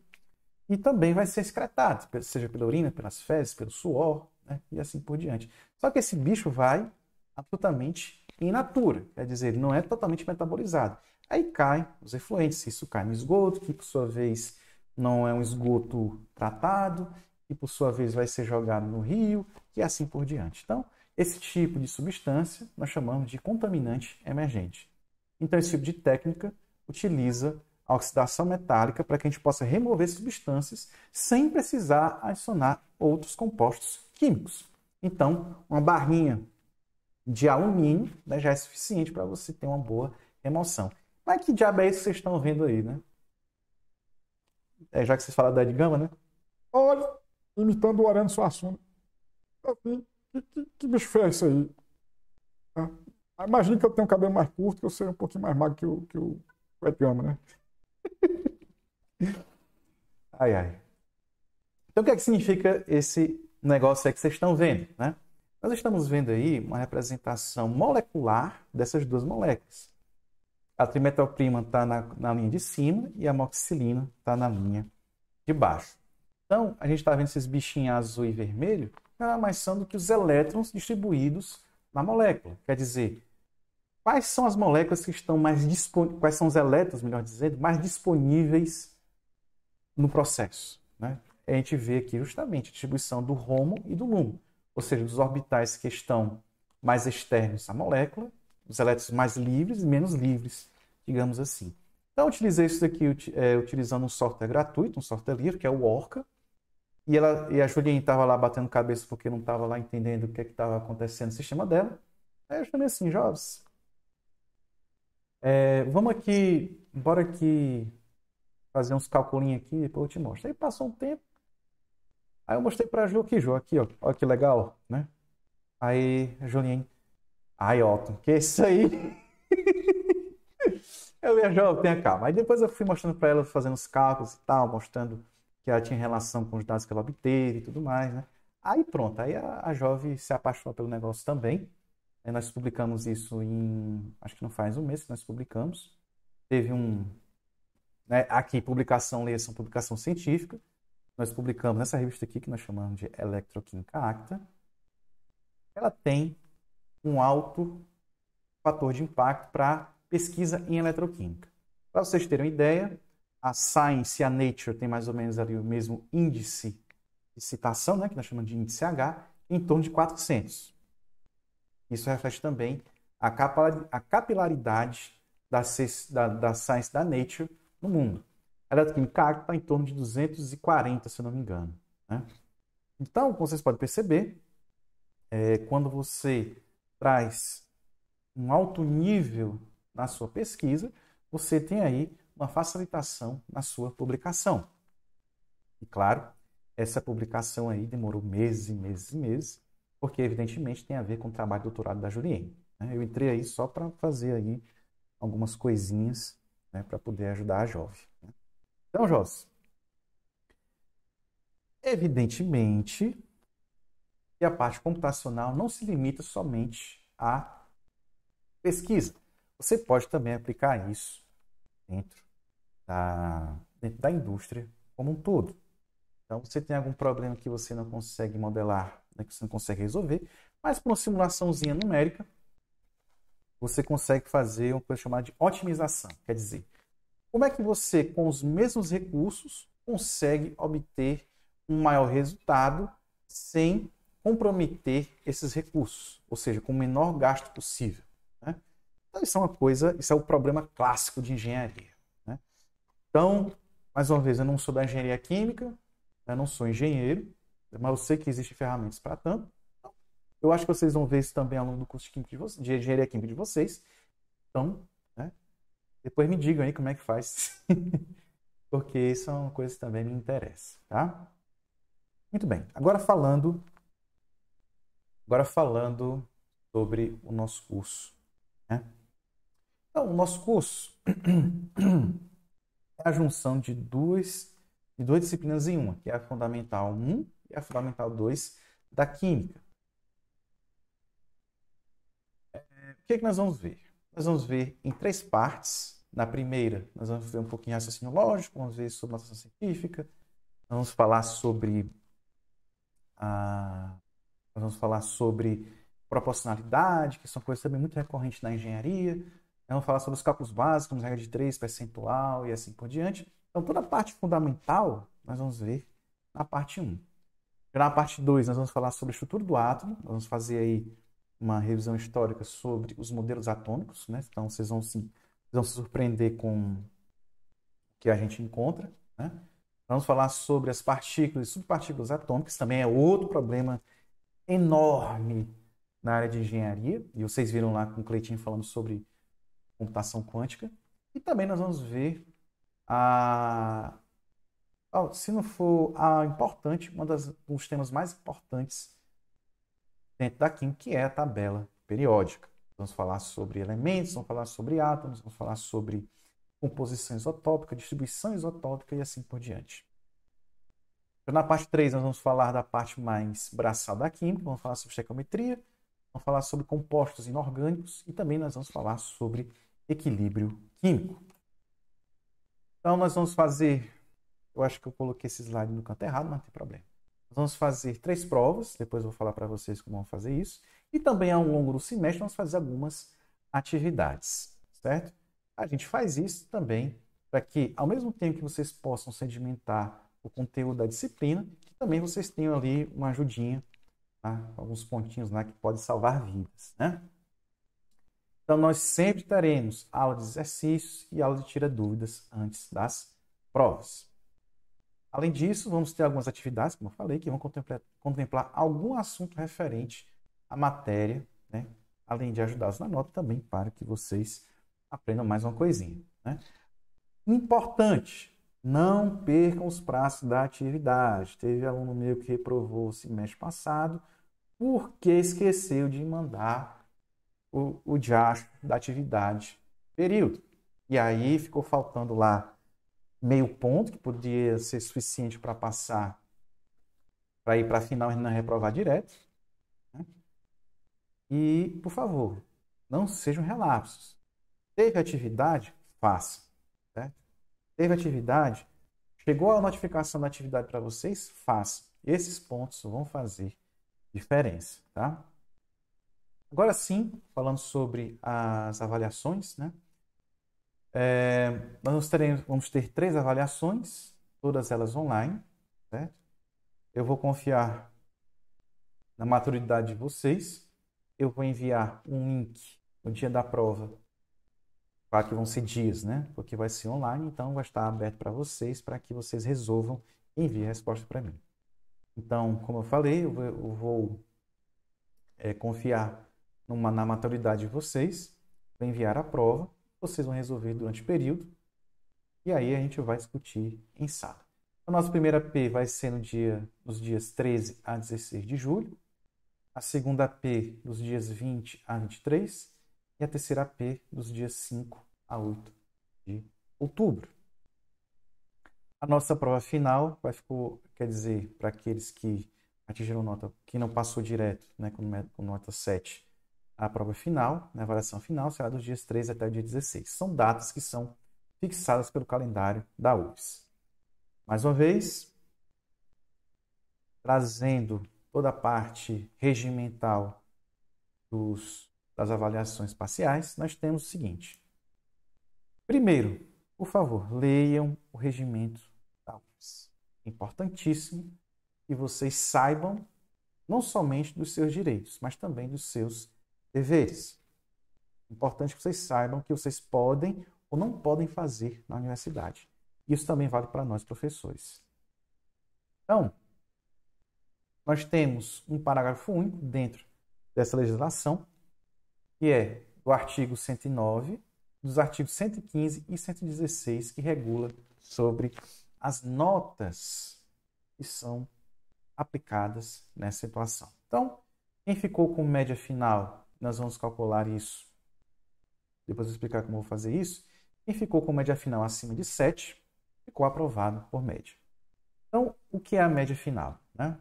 e também vai ser excretado, seja pela urina, pelas fezes, pelo suor né? e assim por diante. Só que esse bicho vai absolutamente in natura, quer dizer, ele não é totalmente metabolizado. Aí cai os efluentes, isso cai no esgoto, que por sua vez não é um esgoto tratado, que por sua vez vai ser jogado no rio e assim por diante. Então, esse tipo de substância nós chamamos de contaminante emergente. Então, esse tipo de técnica utiliza a oxidação metálica para que a gente possa remover substâncias sem precisar adicionar outros compostos químicos. Então, uma barrinha de alumínio né, já é suficiente para você ter uma boa remoção. Mas que diabo é isso que vocês estão vendo aí, né? É, já que vocês falaram da Edgama, né? Olha, imitando o Arano Suassuna. Que, que, que bicho feio é isso aí? Ah, imagina que eu tenho um cabelo mais curto, que eu seja um pouquinho mais magro que o, que o Edgama, né? Ai, ai. Então, o que é que significa esse negócio aí que vocês estão vendo, né? Nós estamos vendo aí uma representação molecular dessas duas moléculas. A trimetalprima está na, na, linha de cima e a moxilina está na linha de baixo. Então, a gente está vendo esses bichinhos azul e vermelho, nada mais são do que os elétrons distribuídos na molécula. Quer dizer, quais são as moléculas que estão mais disponíveis, quais são os elétrons, melhor dizendo, mais disponíveis no processo. Né? A gente vê aqui justamente a distribuição do HOMO e do LUMO, ou seja, dos orbitais que estão mais externos à molécula, os elétrons mais livres e menos livres, digamos assim. Então, utilizei isso daqui é, utilizando um software gratuito, um software livre, que é o Orca. E, ela, e a Julien estava lá batendo cabeça porque não estava lá entendendo o que é estava acontecendo no sistema dela. Aí eu chamei assim, jovens, é, vamos aqui, bora aqui fazer uns calculinhos aqui, depois eu te mostro. Aí passou um tempo, aí eu mostrei pra Ju aqui, Ju, aqui, ó, olha que legal, né? Aí, Julinho, ai, Otto, que isso aí? eu ia, Ju, tenha calma. Aí depois eu fui mostrando pra ela, fazendo os cálculos e tal, mostrando que ela tinha relação com os dados que ela obteve e tudo mais, né? Aí pronto, aí a, a jovem se apaixonou pelo negócio também. Aí né? nós publicamos isso em, acho que não faz um mês que nós publicamos. Teve um, né? Aqui, publicação, leia, são publicação científica. Nós publicamos nessa revista aqui, que nós chamamos de Electroquímica Acta. Ela tem um alto fator de impacto para pesquisa em eletroquímica. Para vocês terem uma ideia, a Science e a Nature têm mais ou menos ali o mesmo índice de citação, né, que nós chamamos de índice H, em torno de 400. Isso reflete também a capilaridade da, da, da Science da Nature no mundo. A eletroquímica ágil está em torno de 240, se não me engano. Né? Então, como vocês podem perceber, é, quando você traz um alto nível na sua pesquisa, você tem aí uma facilitação na sua publicação. E claro, essa publicação aí demorou meses e meses e meses, porque evidentemente tem a ver com o trabalho do doutorado da Julien. Né? Eu entrei aí só para fazer aí algumas coisinhas né, para poder ajudar a Jove. Né. Então, Jove, evidentemente que a parte computacional não se limita somente à pesquisa. Você pode também aplicar isso dentro da, dentro da indústria como um todo. Então, você tem algum problema que você não consegue modelar, né, que você não consegue resolver, mas por uma simulaçãozinha numérica, você consegue fazer uma coisa chamada de otimização. Quer dizer, como é que você, com os mesmos recursos, consegue obter um maior resultado sem comprometer esses recursos, ou seja, com o menor gasto possível. Né? Então, isso é uma coisa, isso é o problema clássico de engenharia. Né? Então, mais uma vez, eu não sou da engenharia química, eu né? não sou engenheiro, mas eu sei que existem ferramentas para tanto. Eu acho que vocês vão ver isso também ao longo do curso de, química de, vocês, de engenharia química de vocês. Então, né? Depois me digam aí como é que faz. Porque isso é uma coisa que também me interessa, tá? Muito bem. Agora falando agora falando sobre o nosso curso, né? Então, o nosso curso é a junção de duas de duas disciplinas em uma, que é a fundamental 1 e a fundamental 2 da química. o que, é que nós vamos ver? Nós vamos ver em três partes. Na primeira, nós vamos ver um pouquinho raciocínio lógico, vamos ver sobre notação científica, vamos falar sobre a, vamos falar sobre proporcionalidade, que são coisas também muito recorrentes na engenharia. Vamos falar sobre os cálculos básicos, regra de 3, percentual e assim por diante. Então, toda a parte fundamental nós vamos ver na parte 1. na parte 2, nós vamos falar sobre a estrutura do átomo, nós vamos fazer aí uma revisão histórica sobre os modelos atômicos, né? Então vocês vão se, vão se surpreender com o que a gente encontra, né? Vamos falar sobre as partículas e subpartículas atômicas, também é outro problema enorme na área de engenharia, e vocês viram lá com o Cleitinho falando sobre computação quântica. E também nós vamos ver a. se não for a importante, um dos temas mais importantes dentro da química que é a tabela periódica. Vamos falar sobre elementos, vamos falar sobre átomos, vamos falar sobre composição isotópica, distribuição isotópica e assim por diante. Então, na parte 3, nós vamos falar da parte mais braçal da química, vamos falar sobre estequiometria, vamos falar sobre compostos inorgânicos e também nós vamos falar sobre equilíbrio químico. Então, nós vamos fazer. Eu acho que eu coloquei esse slide no canto errado, mas não tem problema. Nós vamos fazer três provas, depois vou falar para vocês como vão fazer isso. E também ao longo do semestre vamos fazer algumas atividades, certo? A gente faz isso também para que, ao mesmo tempo que vocês possam sedimentar o conteúdo da disciplina, que também vocês tenham ali uma ajudinha, tá? alguns pontinhos lá né, que pode salvar vidas, né? Então, nós sempre teremos aula de exercícios e aula de tira dúvidas antes das provas. Além disso, vamos ter algumas atividades, como eu falei, que vão contemplar, algum assunto referente à matéria, né? além de ajudá-los na nota também para que vocês aprendam mais uma coisinha. Né? Importante, não percam os prazos da atividade. Teve aluno meu que reprovou o semestre passado porque esqueceu de mandar o, o diacho da atividade período. E aí ficou faltando lá meio ponto, que podia ser suficiente para passar, para ir para a final e não reprovar direto. Né? E, por favor, não sejam relapsos. Teve atividade? Faça. Certo? Teve atividade? Chegou a notificação da atividade para vocês? Faça. Esses pontos vão fazer diferença, tá? Agora sim, falando sobre as avaliações, né? É, nós teremos, vamos ter três avaliações, todas elas online, certo? Eu vou confiar na maturidade de vocês. Eu vou enviar um link no dia da prova. Claro que vão ser dias, né? Porque vai ser online, então vai estar aberto para vocês, para que vocês resolvam e enviem a resposta para mim. Então, como eu falei, eu vou, eu vou é, confiar numa, na maturidade de vocês, vou enviar a prova vocês vão resolver durante o período. E aí a gente vai discutir em sala. A nossa primeira P vai ser no dia, nos dias 13 a 16 de julho. A segunda P nos dias 20 a 23. E a terceira P nos dias 5 a 8 de outubro. A nossa prova final vai ficar, quer dizer, para aqueles que atingiram nota, que não passou direto, né, com nota 7, a prova final, né, a avaliação final, será dos dias 3 até o dia 16. São datas que são fixadas pelo calendário da UFES. Mais uma vez, trazendo toda a parte regimental dos, das avaliações parciais, nós temos o seguinte. Primeiro, por favor, leiam o regimento da UFES. Importantíssimo que vocês saibam não somente dos seus direitos, mas também dos seus deveres. Importante que vocês saibam que vocês podem ou não podem fazer na universidade. Isso também vale para nós, professores. Então, nós temos um parágrafo único dentro dessa legislação, que é do artigo 109, dos artigos 115 e 116, que regula sobre as notas que são aplicadas nessa situação. Então, quem ficou com média final nós vamos calcular isso. Depois vou explicar como vou fazer isso. Quem ficou com média final acima de 7, ficou aprovado por média. Então, o que é a média final? Né?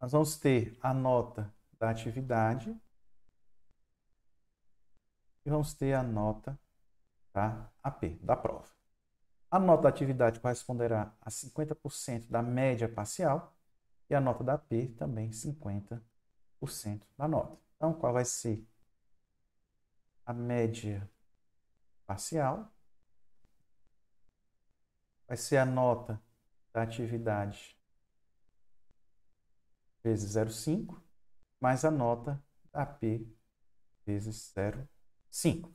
Nós vamos ter a nota da atividade e vamos ter a nota da AP, da prova. A nota da atividade corresponderá a 50% da média parcial e a nota da AP também 50%. 100% da nota. Então, qual vai ser a média parcial? Vai ser a nota da atividade vezes 0,5 mais a nota da P vezes 0,5.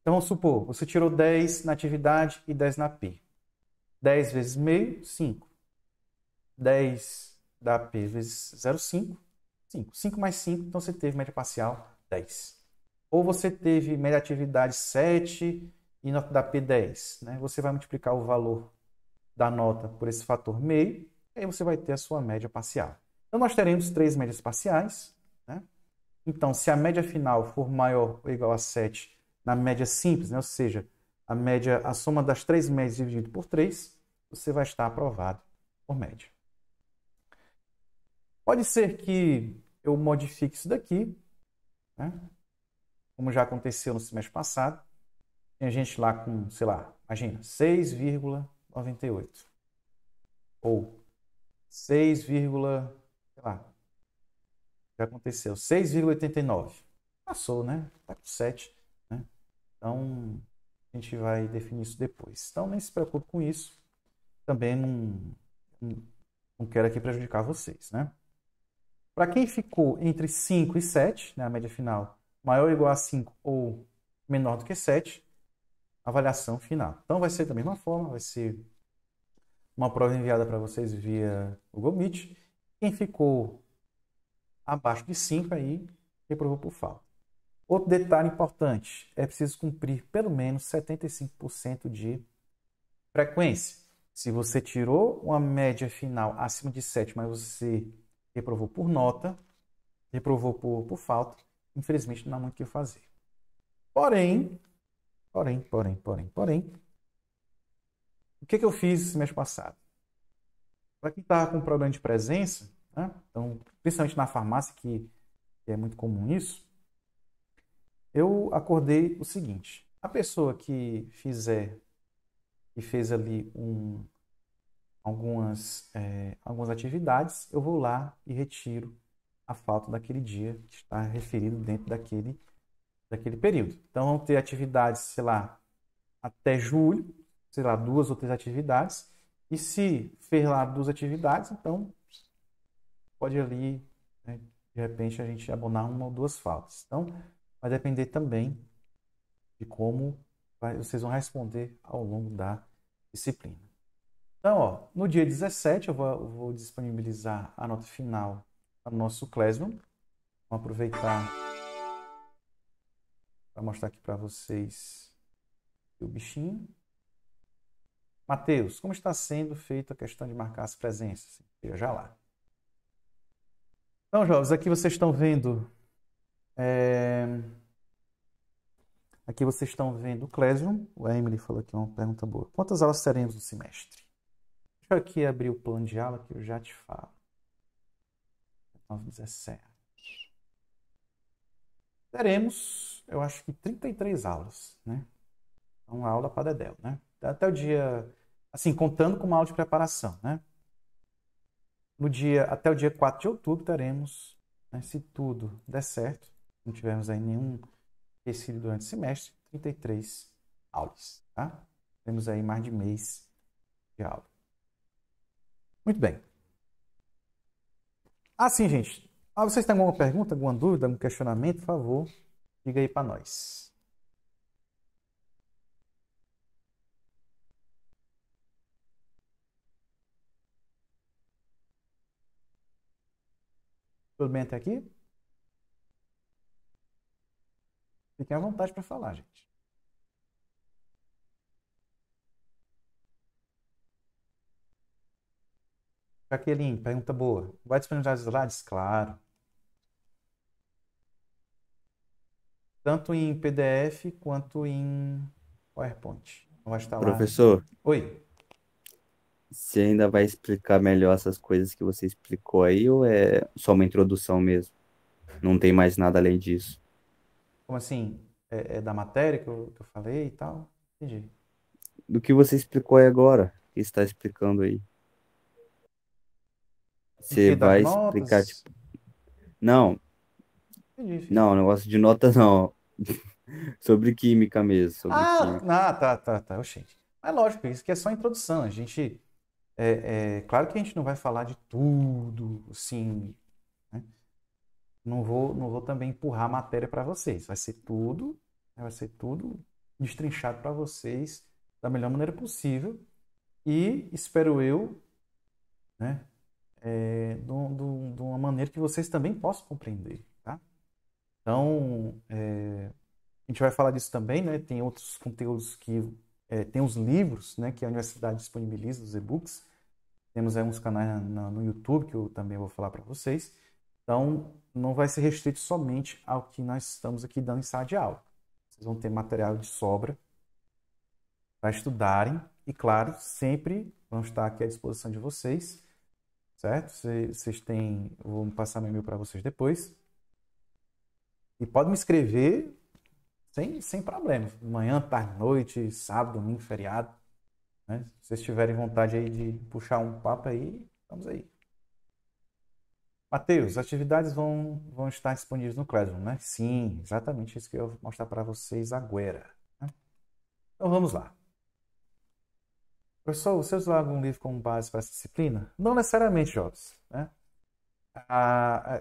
Então, vamos supor, você tirou 10 na atividade e 10 na P. 10 vezes meio, 5. 10 da P vezes 0,5 5. 5 mais 5, então você teve média parcial 10. Ou você teve média atividade 7 e nota da P10. Né? Você vai multiplicar o valor da nota por esse fator meio, e aí você vai ter a sua média parcial. Então nós teremos três médias parciais. Né? Então, se a média final for maior ou igual a 7 na média simples, né? ou seja, a média, a soma das três médias dividido por 3, você vai estar aprovado por média. Pode ser que eu modifique isso daqui, né? como já aconteceu no semestre passado. Tem gente lá com, sei lá, imagina, 6,98 ou 6, sei lá, já aconteceu, 6,89. Passou, né? Tá com 7, né? Então, a gente vai definir isso depois. Então, nem se preocupe com isso. Também não, não quero aqui prejudicar vocês, né? Para quem ficou entre 5 e 7, né, a média final maior ou igual a 5 ou menor do que 7, avaliação final. Então vai ser da mesma forma, vai ser uma prova enviada para vocês via Google Meet. Quem ficou abaixo de 5 aí, reprovou por falta. Outro detalhe importante, é preciso cumprir pelo menos 75% de frequência. Se você tirou uma média final acima de 7, mas você reprovou por nota, reprovou por, por falta. Infelizmente, não há muito o que fazer. Porém, porém, porém, porém, porém, o que, é que eu fiz esse mês passado? Para quem está com problema de presença, né? então, principalmente na farmácia, que é muito comum isso, eu acordei o seguinte: a pessoa que fizer, e fez ali um algumas, é, algumas atividades, eu vou lá e retiro a falta daquele dia que está referido dentro daquele, daquele período. Então, vão ter atividades, sei lá, até julho, sei lá, duas ou três atividades. E se fez lá duas atividades, então pode ali, né, de repente, a gente abonar uma ou duas faltas. Então, vai depender também de como vocês vão responder ao longo da disciplina. Então, ó, no dia 17 eu vou, eu vou disponibilizar a nota final para o nosso Classroom. Vamos aproveitar para mostrar aqui para vocês o bichinho. Mateus, como está sendo feita a questão de marcar as presenças? Veja lá. Então, jovens, aqui vocês estão vendo é... Aqui vocês estão vendo o Clésium. O Emily falou aqui uma pergunta boa. Quantas aulas teremos no semestre? Deixa eu aqui abrir o plano de aula que eu já te falo. 917. Teremos, eu acho que 33 aulas, né? Então, a aula para Dedel, né? Até o dia, assim, contando com uma aula de preparação, né? No dia, até o dia 4 de outubro teremos, né, se tudo der certo, não tivermos aí nenhum tecido durante o semestre, 33 aulas, tá? Temos aí mais de mês de aula. Muito bem. Assim, gente, ah, vocês têm alguma pergunta, alguma dúvida, algum questionamento, por favor, diga aí para nós. Tudo bem até aqui? Fiquem à vontade para falar, gente. Jaqueline, pergunta boa. Vai disponibilizar os slides? Claro. Tanto em PDF quanto em PowerPoint. Vai estar né? Professor. Lá. Oi. Você ainda vai explicar melhor essas coisas que você explicou aí ou é só uma introdução mesmo? Não tem mais nada além disso? Como assim? É, é da matéria que eu, que eu falei e tal? Entendi. Do que você explicou aí agora, que está explicando aí. Você vai explicar, tipo. Não. Entendi, não, negócio de nota não. sobre química mesmo. Sobre ah, química. ah, tá, tá, tá. Oxente. Mas lógico, isso aqui é só introdução. A gente. É, é, claro que a gente não vai falar de tudo, assim. Né? Não, vou, não vou também empurrar a matéria para vocês. Vai ser tudo. Né, vai ser tudo destrinchado para vocês da melhor maneira possível. E espero eu, né, é, de, de, uma maneira que vocês também possam compreender, tá? Então, é, a gente vai falar disso também, né? Tem outros conteúdos que... É, tem os livros, né? Que a universidade disponibiliza, os e-books. Temos aí uns canais na, no YouTube que eu também vou falar para vocês. Então, não vai ser restrito somente ao que nós estamos aqui dando em sala de aula. Vocês vão ter material de sobra para estudarem. E, claro, sempre vão estar aqui à disposição de vocês certo? Vocês têm, vou passar meu e-mail para vocês depois. E pode me escrever sem, sem problema. Manhã, tarde, noite, sábado, domingo, feriado. Né? Se vocês tiverem vontade aí de puxar um papo aí, vamos aí. Mateus, atividades vão, vão estar disponíveis no Classroom, né? Sim, exatamente isso que eu vou mostrar para vocês agora. Né? Então vamos lá. Professor, você usar algum livro como base para essa disciplina? Não necessariamente, jovens. Né?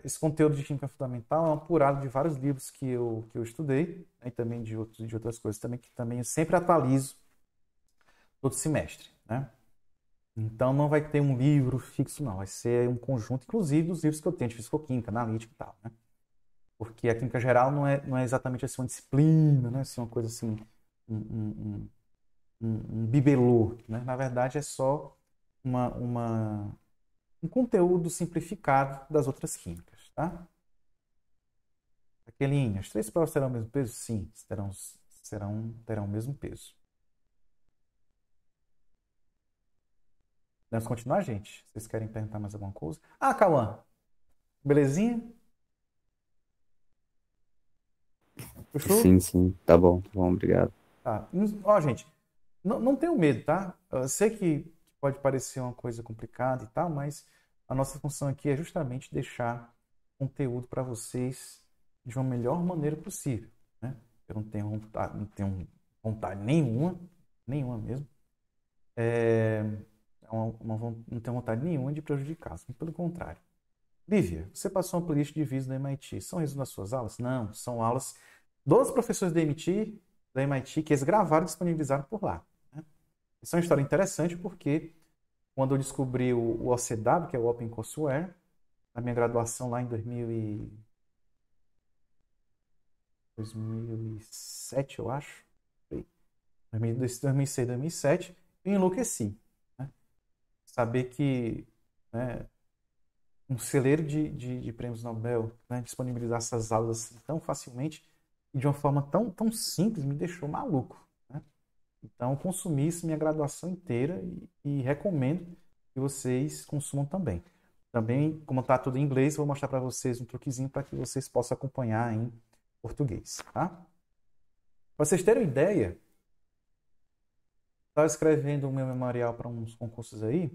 esse conteúdo de Química Fundamental é um apurado de vários livros que eu, que eu estudei né, e também de, outros, de outras coisas também, que também eu sempre atualizo todo semestre. Né? Então não vai ter um livro fixo, não. Vai ser um conjunto, inclusive, dos livros que eu tenho de fisicoquímica, analítica e tal, né? Porque a química geral não é, não é exatamente assim uma disciplina, né? Assim, uma coisa assim, um, um, um, bibelô. Né? Na verdade, é só uma, uma, um conteúdo simplificado das outras químicas. Tá? Aquelinha, as três provas terão o mesmo peso? Sim, terão, serão, terão o mesmo peso. Vamos continuar, gente? Vocês querem perguntar mais alguma coisa? Ah, Cauã! Belezinha? Puxou? Sim, sim. Tá bom, tá bom, obrigado. Tá. Ó, gente, não, não medo, tá? Eu sei que pode parecer uma coisa complicada e tal, mas a nossa função aqui é justamente deixar conteúdo para vocês de uma melhor maneira possível. Né? Eu não tenho, vontade, não tenho vontade nenhuma, nenhuma mesmo. É, é uma, uma, não tenho vontade nenhuma de prejudicar, pelo contrário. Lívia, você passou uma playlist de vídeos da MIT. São isso das suas aulas? Não, são aulas dos professores da MIT, da MIT que eles gravaram e disponibilizaram por lá. Isso é uma história interessante porque quando eu descobri o, OCW, que é o Open Courseware, na minha graduação lá em 2007, eu acho, 2006, 2007, eu enlouqueci. Né? Saber que né, um celeiro de, de, de prêmios Nobel né, disponibilizar essas aulas assim tão facilmente e de uma forma tão, tão simples me deixou maluco. Então, consumi isso minha graduação inteira e, e recomendo que vocês consumam também. Também, como está tudo em inglês, vou mostrar para vocês um truquezinho para que vocês possam acompanhar em português, tá? Para vocês terem uma ideia, estava escrevendo o meu memorial para uns concursos aí,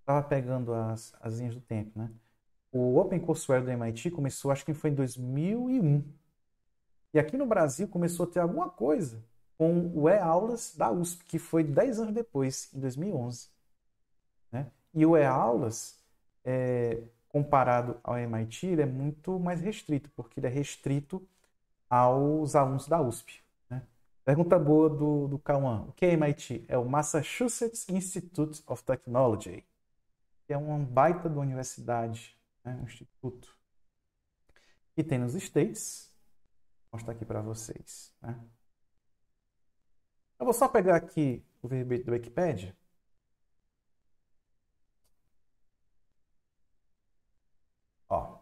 estava pegando as, as linhas do tempo, né? O OpenCourseWare do MIT começou, acho que foi em 2001. E aqui no Brasil começou a ter alguma coisa com o E-Aulas da USP, que foi 10 anos depois, em 2011. Né? E o E-Aulas, é, comparado ao MIT, ele é muito mais restrito, porque ele é restrito aos alunos da USP. Né? Pergunta boa do, do Cauã. O que é MIT? É o Massachusetts Institute of Technology, que é uma baita da universidade, né? um instituto. E tem nos States. Vou mostrar aqui para vocês. Né? Eu vou só pegar aqui o verbete do Wikipedia. Ó,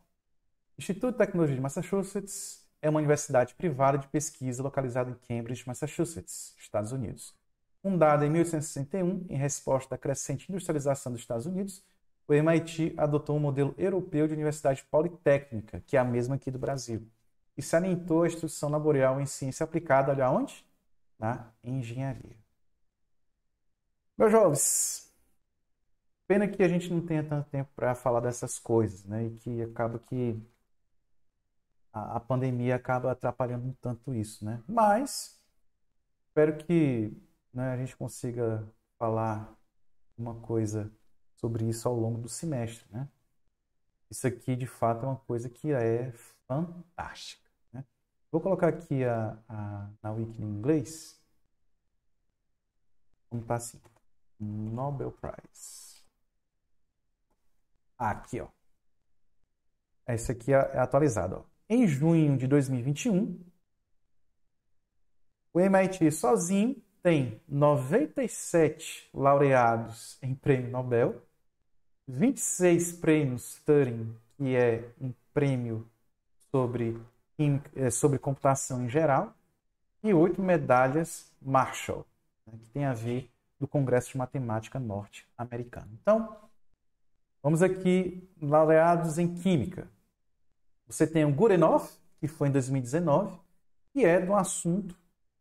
Instituto de Tecnologia de Massachusetts é uma universidade privada de pesquisa localizada em Cambridge, Massachusetts, Estados Unidos. Fundada em 1861, em resposta à crescente industrialização dos Estados Unidos, o MIT adotou um modelo europeu de universidade politécnica, que é a mesma aqui do Brasil, e salientou é a instrução laboral em ciência aplicada, olha onde? na engenharia. Meus jovens, pena que a gente não tenha tanto tempo para falar dessas coisas, né? E que acaba que a, a pandemia acaba atrapalhando um tanto isso, né? Mas espero que né, a gente consiga falar uma coisa sobre isso ao longo do semestre, né? Isso aqui de fato é uma coisa que é fantástica. Vou colocar aqui a, a, na wiki em inglês. Vamos estar assim. Nobel Prize. Ah, aqui, ó. Esse aqui é, é atualizado. Ó. Em junho de 2021, o MIT sozinho tem 97 laureados em prêmio Nobel, 26 prêmios Turing, que é um prêmio sobre é, sobre computação em geral, e oito medalhas Marshall, né, que tem a ver do Congresso de Matemática Norte-Americano. Então, vamos aqui, laureados em Química. Você tem o Gurenoff, que foi em 2019, e é de um assunto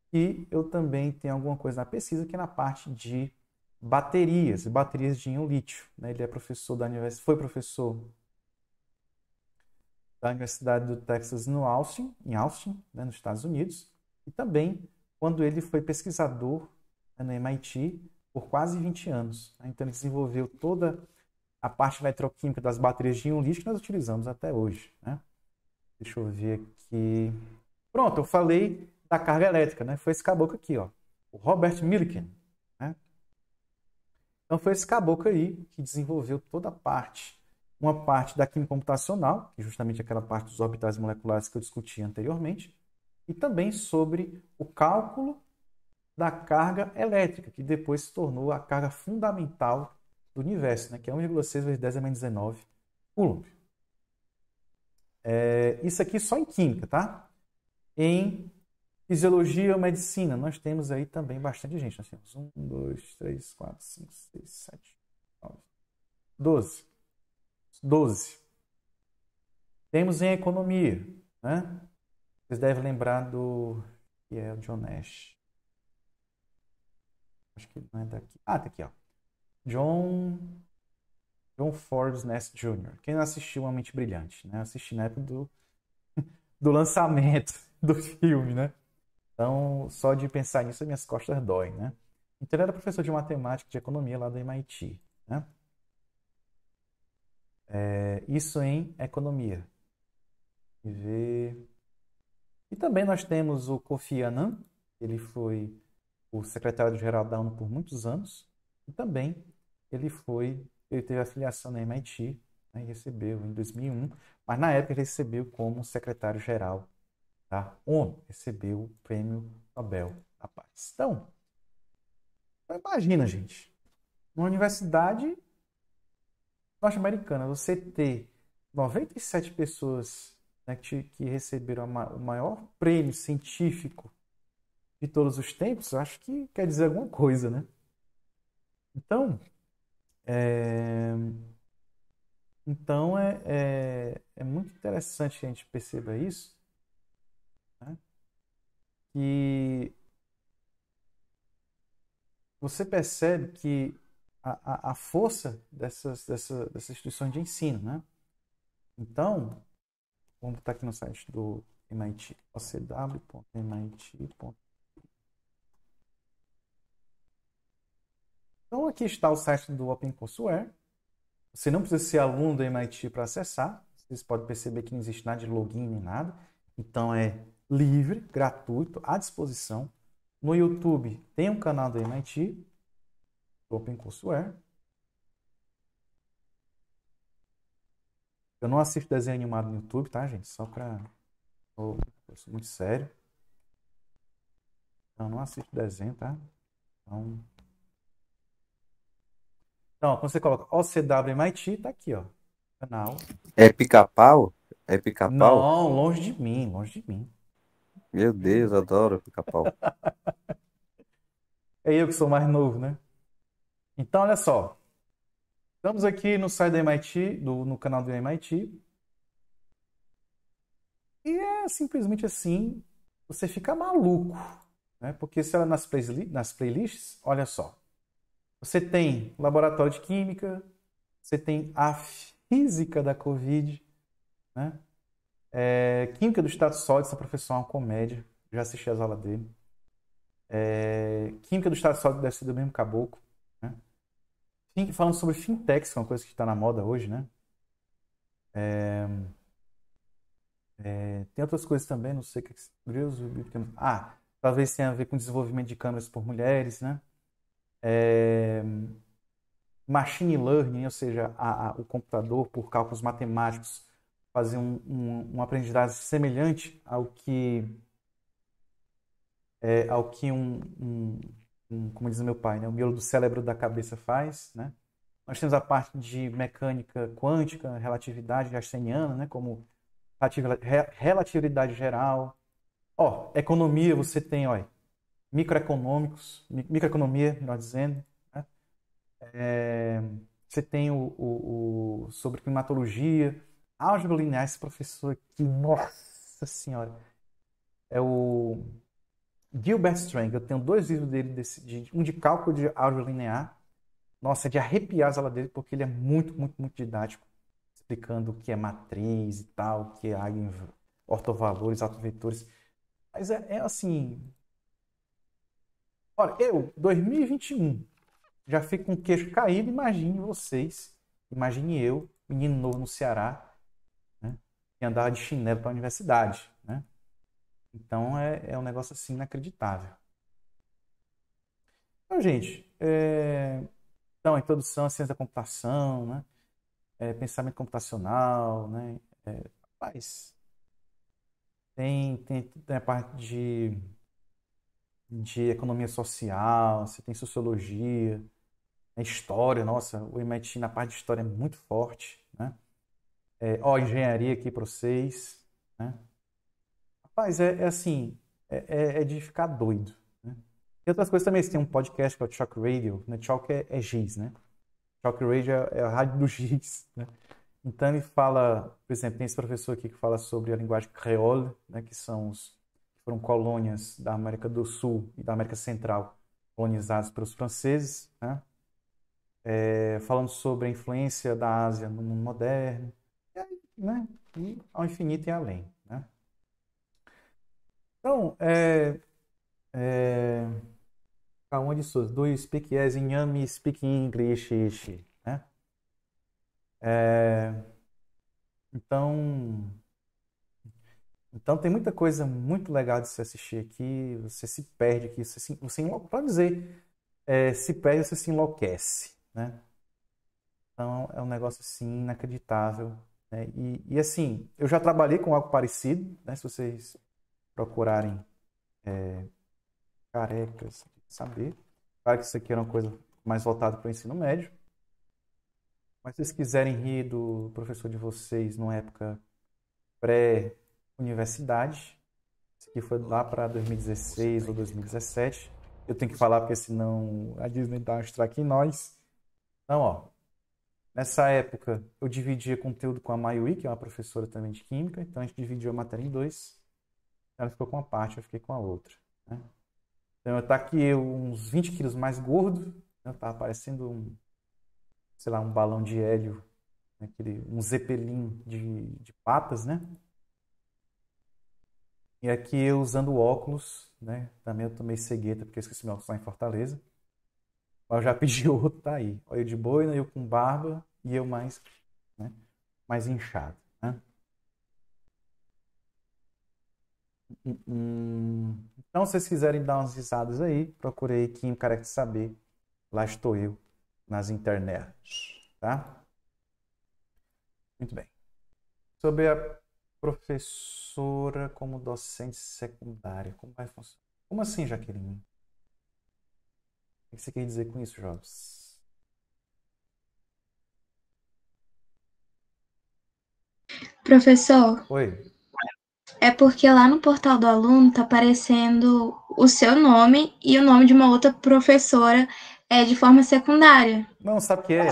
que eu também tenho alguma coisa na pesquisa, que é na parte de baterias, baterias de íon lítio. Né? Ele é professor da universidade, foi professor da Universidade do Texas no Austin, em Austin, né, nos Estados Unidos, e também quando ele foi pesquisador né, no MIT por quase 20 anos. Né? Então ele desenvolveu toda a parte eletroquímica das baterias de íon lixo que nós utilizamos até hoje. Né? Deixa eu ver aqui. Pronto, eu falei da carga elétrica, né? Foi esse caboclo aqui, ó, o Robert Milliken, Né? Então foi esse caboclo aí que desenvolveu toda a parte uma parte da química computacional, que é justamente aquela parte dos orbitais moleculares que eu discuti anteriormente, e também sobre o cálculo da carga elétrica, que depois se tornou a carga fundamental do universo, né, que é 1,6 vezes 10 a menos 19 coulomb. É, isso aqui só em química, tá? Em fisiologia ou medicina, nós temos aí também bastante gente. Nós temos 1, 2, 3, 4, 5, 6, 7, 9, 12. 12. Temos em economia, né? Vocês devem lembrar do que é o John Nash. Acho que não é daqui. Ah, tá aqui, ó. John John Forbes Nash Jr. Quem não assistiu uma Mente Brilhante, né? Eu assisti na época do do lançamento do filme, né? Então, só de pensar nisso, minhas costas doem, né? Então, ele era professor de matemática e de economia lá do MIT, né? É, isso em economia. E, e também nós temos o Kofi Annan, ele foi o secretário-geral da ONU por muitos anos, e também ele foi, ele teve afiliação na MIT, né, e recebeu em 2001, mas na época ele recebeu como secretário-geral da ONU, recebeu o prêmio Nobel da Paz. Então, então imagina, gente, uma universidade norte-americana, você ter 97 pessoas né, que, que, receberam ma o maior prêmio científico de todos os tempos, acho que quer dizer alguma coisa, né? Então, é... Então é, é, é, muito interessante que a gente perceba isso, né? que você percebe que a, a, força dessas, dessa, dessas instituições de ensino, né? Então, vamos botar aqui no site do MIT, ocw.mit.com. Então, aqui está o site do OpenCourseWare. Você não precisa ser aluno do MIT para acessar. Vocês podem perceber que não existe nada de login nem nada. Então, é livre, gratuito, à disposição. No YouTube tem um canal do MIT, OpenCourseware. É. Eu não assisto desenho animado no YouTube, tá, gente? Só pra. Eu sou muito sério. Então, eu não assisto desenho, tá? Então. Então, quando você coloca OCW MIT, tá aqui, ó. Canal. É pica-pau? É pica-pau? Não, longe de mim, longe de mim. Meu Deus, adoro pica-pau. é eu que sou mais novo, né? Então, olha só. Estamos aqui no site da MIT, do, no canal do MIT. E é simplesmente assim, você fica maluco. Né? Porque se ela nas, play, nas playlists, olha só. Você tem laboratório de química, você tem a física da Covid, né? É, química do Estado sólido, essa professora é uma comédia, já assisti as aulas dele. É, química do Estado sólido deve ser do mesmo caboclo. Falando sobre fintechs, que é uma coisa que está na moda hoje, né? É... É... tem outras coisas também, não sei o que. É ah, talvez tenha a ver com desenvolvimento de câmeras por mulheres, né? É... Machine learning, ou seja, a, a, o computador, por cálculos matemáticos, fazer um, um, aprendizagem semelhante ao que. É, ao que um, um como diz meu pai, né, o miolo do cérebro da cabeça faz, né? Nós temos a parte de mecânica quântica, relatividade jacksoniana, né, como relatividade geral. Ó, economia você tem, ó, microeconômicos, microeconomia, melhor dizendo. Né? É, você tem o, o, o, sobre climatologia, álgebra linear, esse professor aqui, nossa senhora, é o Gilbert Strang, eu tenho dois livros dele, desse, de, um de cálculo de álgebra linear. Nossa, é de arrepiar as aulas dele, porque ele é muito, muito, muito didático, explicando o que é matriz e tal, o que é ortovalores, autovetores. Mas é, é assim. Olha, eu, 2021, já fico com o queixo caído, imagine vocês, imagine eu, menino novo no Ceará, né, que andava de chinelo para a universidade. Então é, é um negócio assim inacreditável. Então, gente, é... então, a introdução à ciência da computação, né? É, pensamento computacional, né? É, rapaz, tem, tem, tem a parte de, de economia social, você tem sociologia, a história, nossa, o MIT na parte de história é muito forte, né? É, ó, engenharia aqui para vocês, né? Mas é, é assim, é, é, é, de ficar doido. Né? E outras coisas também, você tem um podcast que é o Chalk Radio, né? Chalk é, é giz, né? Chalk Radio é, é, a rádio do giz, né? Então ele fala, por exemplo, tem esse professor aqui que fala sobre a linguagem creole, né? Que são os que foram colônias da América do Sul e da América Central colonizadas pelos franceses, né? É, falando sobre a influência da Ásia no mundo moderno, e aí, né? E ao infinito e além. Então, é, é... Calma de Souza. Do you speak as in Yami speak English? né? É... Então... Então tem muita coisa muito legal de se assistir aqui. Você se perde aqui. Você se... Você Pra dizer, é, se perde, você se enlouquece, né? Então é um negócio assim inacreditável. Né? E, e assim, eu já trabalhei com algo parecido, né? Se vocês procurarem é, carecas de saber. Claro que isso aqui era uma coisa mais voltada para o ensino médio. Mas se vocês quiserem rir do professor de vocês numa época pré-universidade, isso aqui foi lá para 2016 ou 2017. Eu tenho que falar porque senão a Disney dá um strike em nós. Então, ó, Nessa época, eu dividia conteúdo com a Mayui, que é uma professora também de Química, então a gente dividiu a matéria em dois. Ela ficou com uma parte, eu fiquei com a outra. Né? Então, tá aqui uns 20 quilos mais gordo, né? tá parecendo um, sei lá, um balão de hélio, né? aquele, um zeppelin de, de patas, né? E aqui eu usando óculos, né? Também eu tomei cegueta porque eu esqueci meu óculos lá em Fortaleza. Mas eu já pedi outro, tá aí. Olha eu de boina, eu com barba e eu mais, né? mais inchado, né? Então, se vocês quiserem dar umas risadas aí, procurei Kim Careca de Saber. Lá estou eu, nas internets, tá? Muito bem. Sobre a professora como docente secundária, como vai funcionar? Como assim, Jaqueline? O que você quer dizer com isso, Jobs? Professor. Oi é porque lá no portal do aluno tá aparecendo o seu nome e o nome de uma outra professora é de forma secundária. Não, sabe o que é?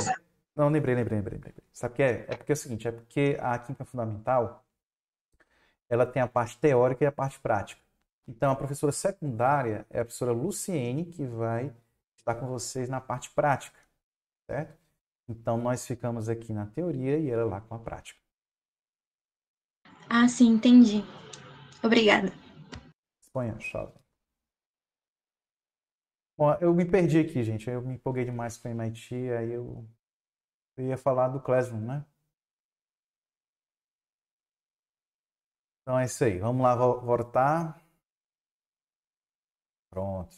Não, lembrei, lembrei, lembrei, lembrei. Sabe o que é? É porque é o seguinte, é porque a química fundamental ela tem a parte teórica e a parte prática. Então a professora secundária é a professora Luciene que vai estar com vocês na parte prática, certo? Então nós ficamos aqui na teoria e ela lá com a prática. Ah, sim, entendi. Obrigada. a chave. Bom, eu me perdi aqui, gente. Eu me empolguei demais com o MIT, aí eu, eu ia falar do Classroom, né? Então é isso aí. Vamos lá voltar. Pronto.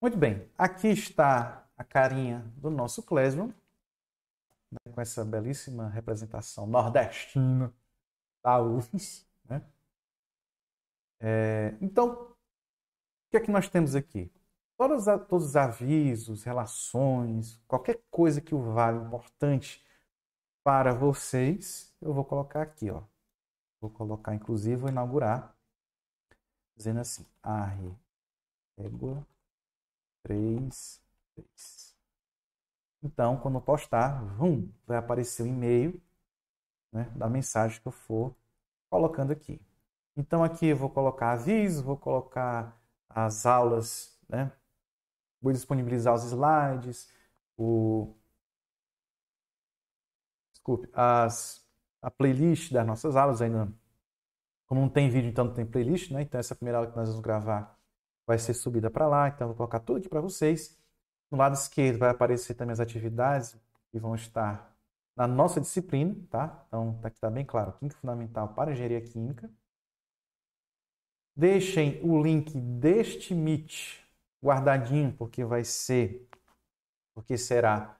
Muito bem. Aqui está a carinha do nosso Classroom, né? com essa belíssima representação nordestina da UFES. Né? É, então, o que é que nós temos aqui? Todos, todos os avisos, relações, qualquer coisa que o vale importante para vocês, eu vou colocar aqui, ó. Vou colocar, inclusive, vou inaugurar, dizendo assim, R égua 3, 3. Então, quando postar, vum, vai aparecer o um e-mail né, da mensagem que eu for colocando aqui. Então aqui eu vou colocar aviso, vou colocar as aulas, né? Vou disponibilizar os slides, o desculpe, as a playlist das nossas aulas ainda como não tem vídeo, então não tem playlist, né? Então essa primeira aula que nós vamos gravar vai ser subida para lá, então vou colocar tudo aqui para vocês. No lado esquerdo vai aparecer também as atividades que vão estar na nossa disciplina, tá? Então, tá aqui está bem claro, química fundamental para engenharia química. Deixem o link deste Meet guardadinho, porque vai ser, porque será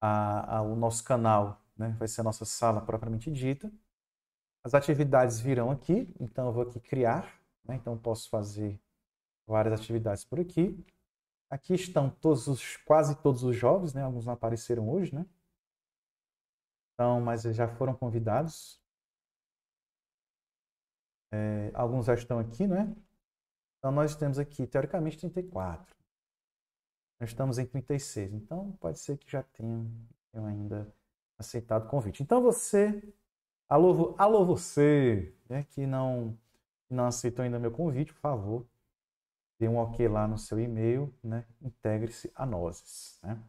a, a, o nosso canal, né? vai ser a nossa sala propriamente dita. As atividades virão aqui, então eu vou aqui criar, né? então posso fazer várias atividades por aqui. Aqui estão todos os, quase todos os jovens, né? alguns não apareceram hoje, né? Então, mas já foram convidados. É, alguns já estão aqui, não é? Então, nós temos aqui, teoricamente, 34. Nós estamos em 36. Então, pode ser que já tenham eu ainda aceitado o convite. Então, você, alô, alô você, né, que não, não aceitou ainda meu convite, por favor, dê um ok lá no seu e-mail, né? Integre-se a nós. né?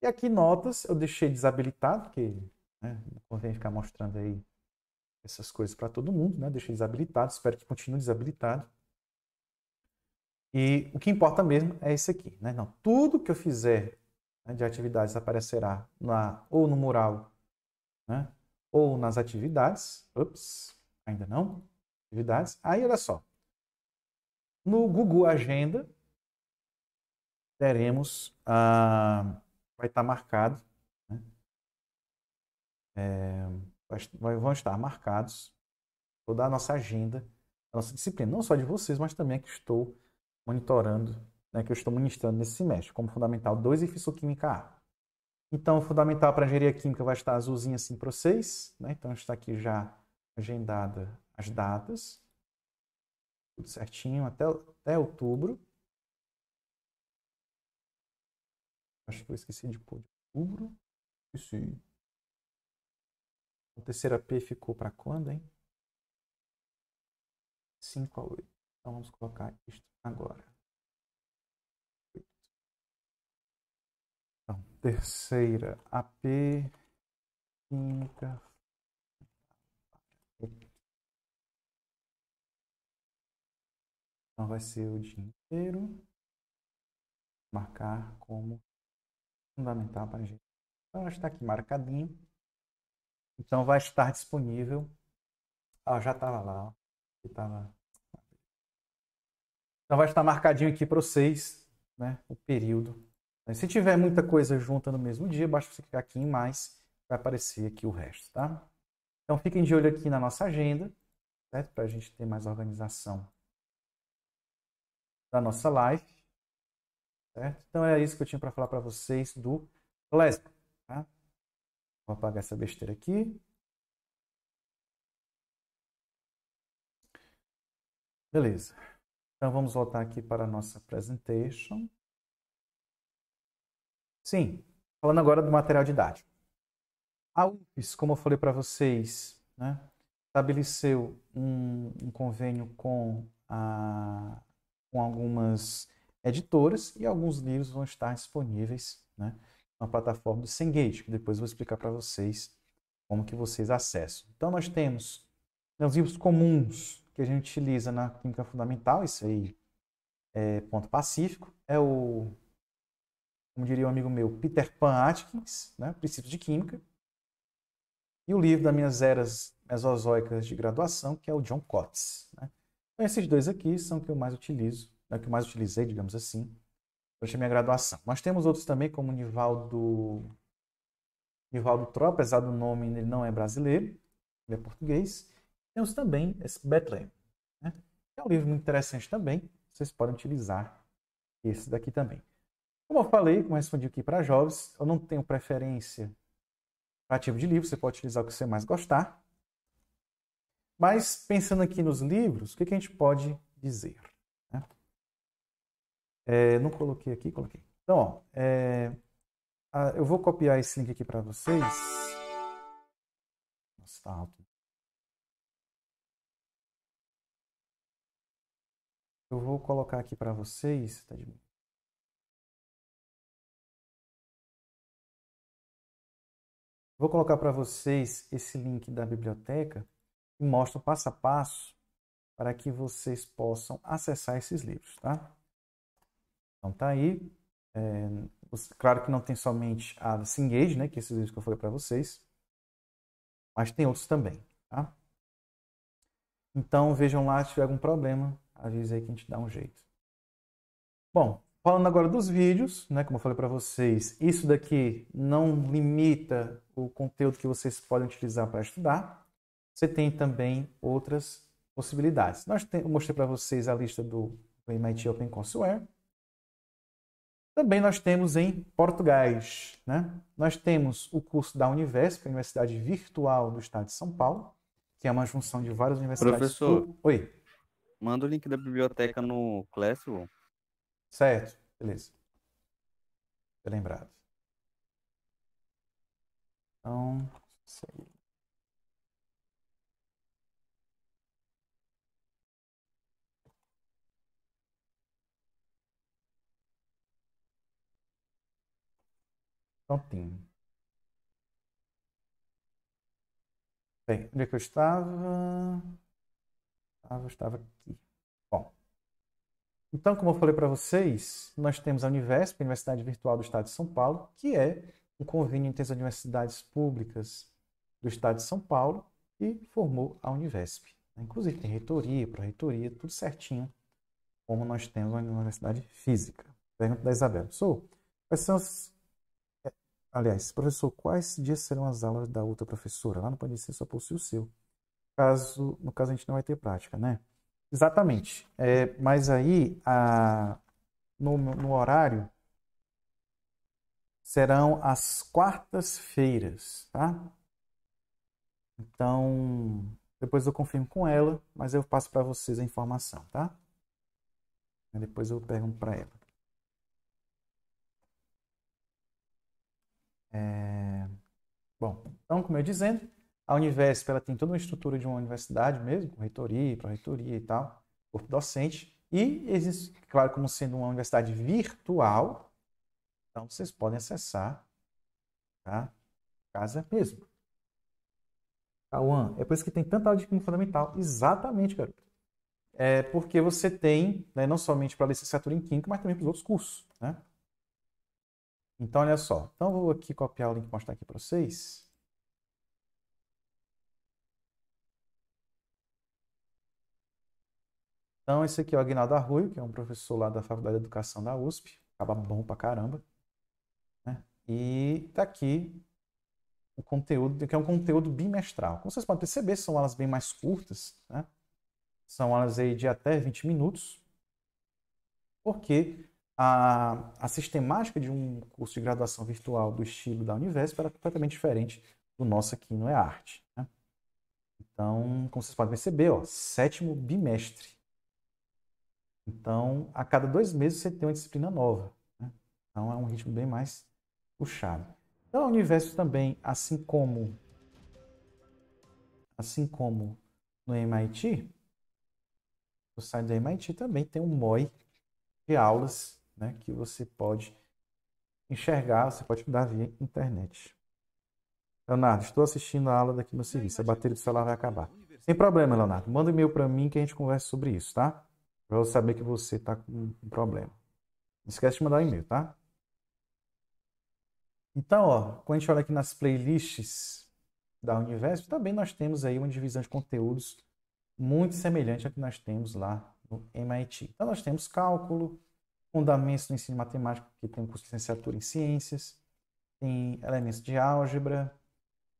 E aqui notas eu deixei desabilitado, porque né? Não convém ficar mostrando aí essas coisas para todo mundo, né? Deixa desabilitado, espero que continue desabilitado. E o que importa mesmo é esse aqui, né? Não, tudo que eu fizer né, de atividades aparecerá na, ou no mural, né? Ou nas atividades. Ups, ainda não. Atividades. Aí, olha só. No Google Agenda, teremos, ah, vai estar tá marcado é, vão estar marcados toda a nossa agenda, a nossa disciplina, não só de vocês, mas também a que estou monitorando, né, que eu estou ministrando nesse semestre, como Fundamental 2 e Fissoquímica A. Então, o Fundamental para Engenharia Química vai estar azulzinha assim para vocês, né? então está aqui já agendada as datas, tudo certinho, até, até outubro. Acho que eu esqueci de pôr de outubro. Esqueci. O terceira P ficou para quando, hein? 5 a 8. Então vamos colocar isto agora. 8. Então, terceira AP, quinta. Então vai ser o dia inteiro. Marcar como fundamental para a gente. Então está aqui marcadinho. Então vai estar disponível. Ah, já estava tá lá. Ó. Tava... Tá então vai estar marcadinho aqui para vocês né, o período. Se tiver muita coisa junta no mesmo dia, basta você clicar aqui em mais, vai aparecer aqui o resto, tá? Então fiquem de olho aqui na nossa agenda, certo? Para a gente ter mais organização da nossa live, certo? Então é isso que eu tinha para falar para vocês do Lesbo, tá? Vou apagar essa besteira aqui. Beleza. Então vamos voltar aqui para a nossa presentation. Sim, falando agora do material didático. A UFES, como eu falei para vocês, né, estabeleceu um, um, convênio com, a, com algumas editoras e alguns livros vão estar disponíveis né, na plataforma do Cengage, que depois eu vou explicar para vocês como que vocês acessam. Então nós temos né, os livros comuns que a gente utiliza na química fundamental, isso aí é ponto pacífico, é o, como diria um amigo meu, Peter Pan Atkins, né, Princípios de Química, e o livro das minhas eras mesozoicas de graduação, que é o John Cotes. Né? Então esses dois aqui são que eu mais utilizo, né, que eu mais utilizei, digamos assim, durante a minha graduação. Nós temos outros também, como Nivaldo, Nivaldo Tro, apesar do nome ele não é brasileiro, ele é português. Temos também esse Betlém, né? é um livro muito interessante também, vocês podem utilizar esse daqui também. Como eu falei, como eu respondi aqui para jovens, eu não tenho preferência para tipo de livro, você pode utilizar o que você mais gostar. Mas pensando aqui nos livros, o que a gente pode dizer? É, não coloquei aqui, coloquei. Então, ó, é, a, eu vou copiar esse link aqui para vocês. Nossa, tá alto. Eu vou colocar aqui para vocês. Tá de... Vou colocar para vocês esse link da biblioteca e mostro passo a passo para que vocês possam acessar esses livros, tá? Então tá aí. É, claro que não tem somente a Cengage, né, que é esses livros que eu falei para vocês, mas tem outros também, tá? Então vejam lá se tiver algum problema, avisa aí que a gente dá um jeito. Bom, falando agora dos vídeos, né, como eu falei para vocês, isso daqui não limita o conteúdo que vocês podem utilizar para estudar. Você tem também outras possibilidades. Nós tem, eu mostrei para vocês a lista do, do MIT Open Courseware. Também nós temos em Portugal, né? Nós temos o curso da Univesp, a Universidade Virtual do Estado de São Paulo, que é uma junção de várias universidades. Professor, do... oi. Manda o link da biblioteca no Classroom. Certo, beleza. lembrado. Então, isso aí. Shopping. Bem, onde é que eu estava? Estava, estava aqui. Bom, então, como eu falei para vocês, nós temos a Univesp, a Universidade Virtual do Estado de São Paulo, que é um convênio entre as universidades públicas do Estado de São Paulo e formou a Univesp. Inclusive tem reitoria, pró-reitoria, tudo certinho, como nós temos na Universidade Física. Pergunta da Isabela Sou, quais são as Aliás, professor, quais dias serão as aulas da outra professora? Lá no PNC só possui o seu. Caso, no caso, a gente não vai ter prática, né? Exatamente. É, mas aí, a, no, no horário, serão as quartas-feiras, tá? Então, depois eu confirmo com ela, mas eu passo para vocês a informação, tá? Depois eu pergunto para ela. É... Bom, então, como eu dizendo, a Univesp ela tem toda uma estrutura de uma universidade mesmo, com reitoria, pró-reitoria e tal, corpo docente. E existe, claro, como sendo uma universidade virtual, então vocês podem acessar tá? casa mesmo. Cauã, é por isso que tem tanta aula de química fundamental. Exatamente, garoto. É porque você tem, né, não somente para a licenciatura em química, mas também para os outros cursos. Né? Então, olha só. Então, vou aqui copiar o link e mostrar aqui para vocês. Então, esse aqui é o Aguinaldo Arruio, que é um professor lá da Faculdade de Educação da USP. Acaba bom pra caramba. Né? E tá aqui o conteúdo, que é um conteúdo bimestral. Como vocês podem perceber, são aulas bem mais curtas. Né? São aulas aí de até 20 minutos. Porque a, a sistemática de um curso de graduação virtual do estilo da Universo era completamente diferente do nosso aqui no EArte. É arte Né? Então, como vocês podem perceber, ó, sétimo bimestre. Então, a cada dois meses você tem uma disciplina nova. Né? Então, é um ritmo bem mais puxado. Então, a Universo também, assim como assim como no MIT, o site do MIT também tem um MOI de aulas né, que você pode enxergar, você pode dar via internet. Leonardo, estou assistindo a aula daqui no serviço. A bateria do celular vai acabar. Sem problema, Leonardo. Manda um e-mail para mim que a gente conversa sobre isso, tá? Para eu saber que você está com um problema. Não esquece de mandar um e-mail, tá? Então, ó, quando a gente olha aqui nas playlists da Universo, também nós temos aí uma divisão de conteúdos muito semelhante à que nós temos lá no MIT. Então, nós temos cálculo, fundamentos do ensino matemático, que tem curso de licenciatura em ciências, tem elementos de álgebra,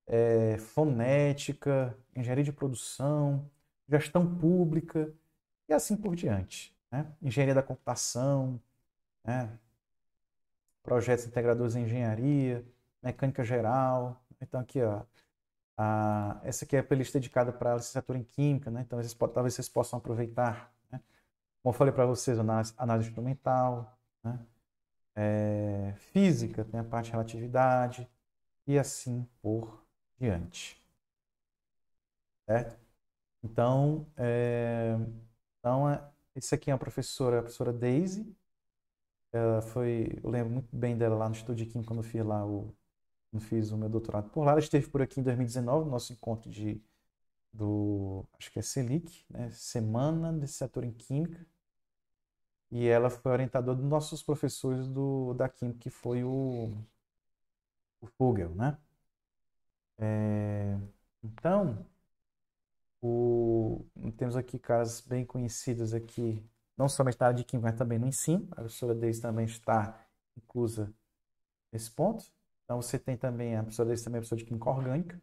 é, fonética, engenharia de produção, gestão pública e assim por diante. Né? Engenharia da computação, né? projetos integradores em engenharia, mecânica geral. Então aqui, ó, a, essa aqui é a playlist dedicada para a licenciatura em química, né? então vocês, talvez vocês possam aproveitar como eu falei para vocês, análise, análise instrumental, né? é, física, tem a parte de relatividade e assim por diante. Certo? Então, é, então é, esse aqui é a professora, a professora Daisy. Ela foi, eu lembro muito bem dela lá no Instituto de Química, quando eu fiz lá o, quando fiz o meu doutorado por lá. Ela esteve por aqui em 2019, no nosso encontro de do, acho que é Selic, né? Semana de Setor em Química, e ela foi orientadora dos nossos professores do, da Química, que foi o, o Fugel né? É, então, o, temos aqui caras bem conhecidos aqui, não somente na área de Química, mas também no ensino, a professora Deise também está inclusa nesse ponto. Então, você tem também, a professora Deise também é professora de Química Orgânica,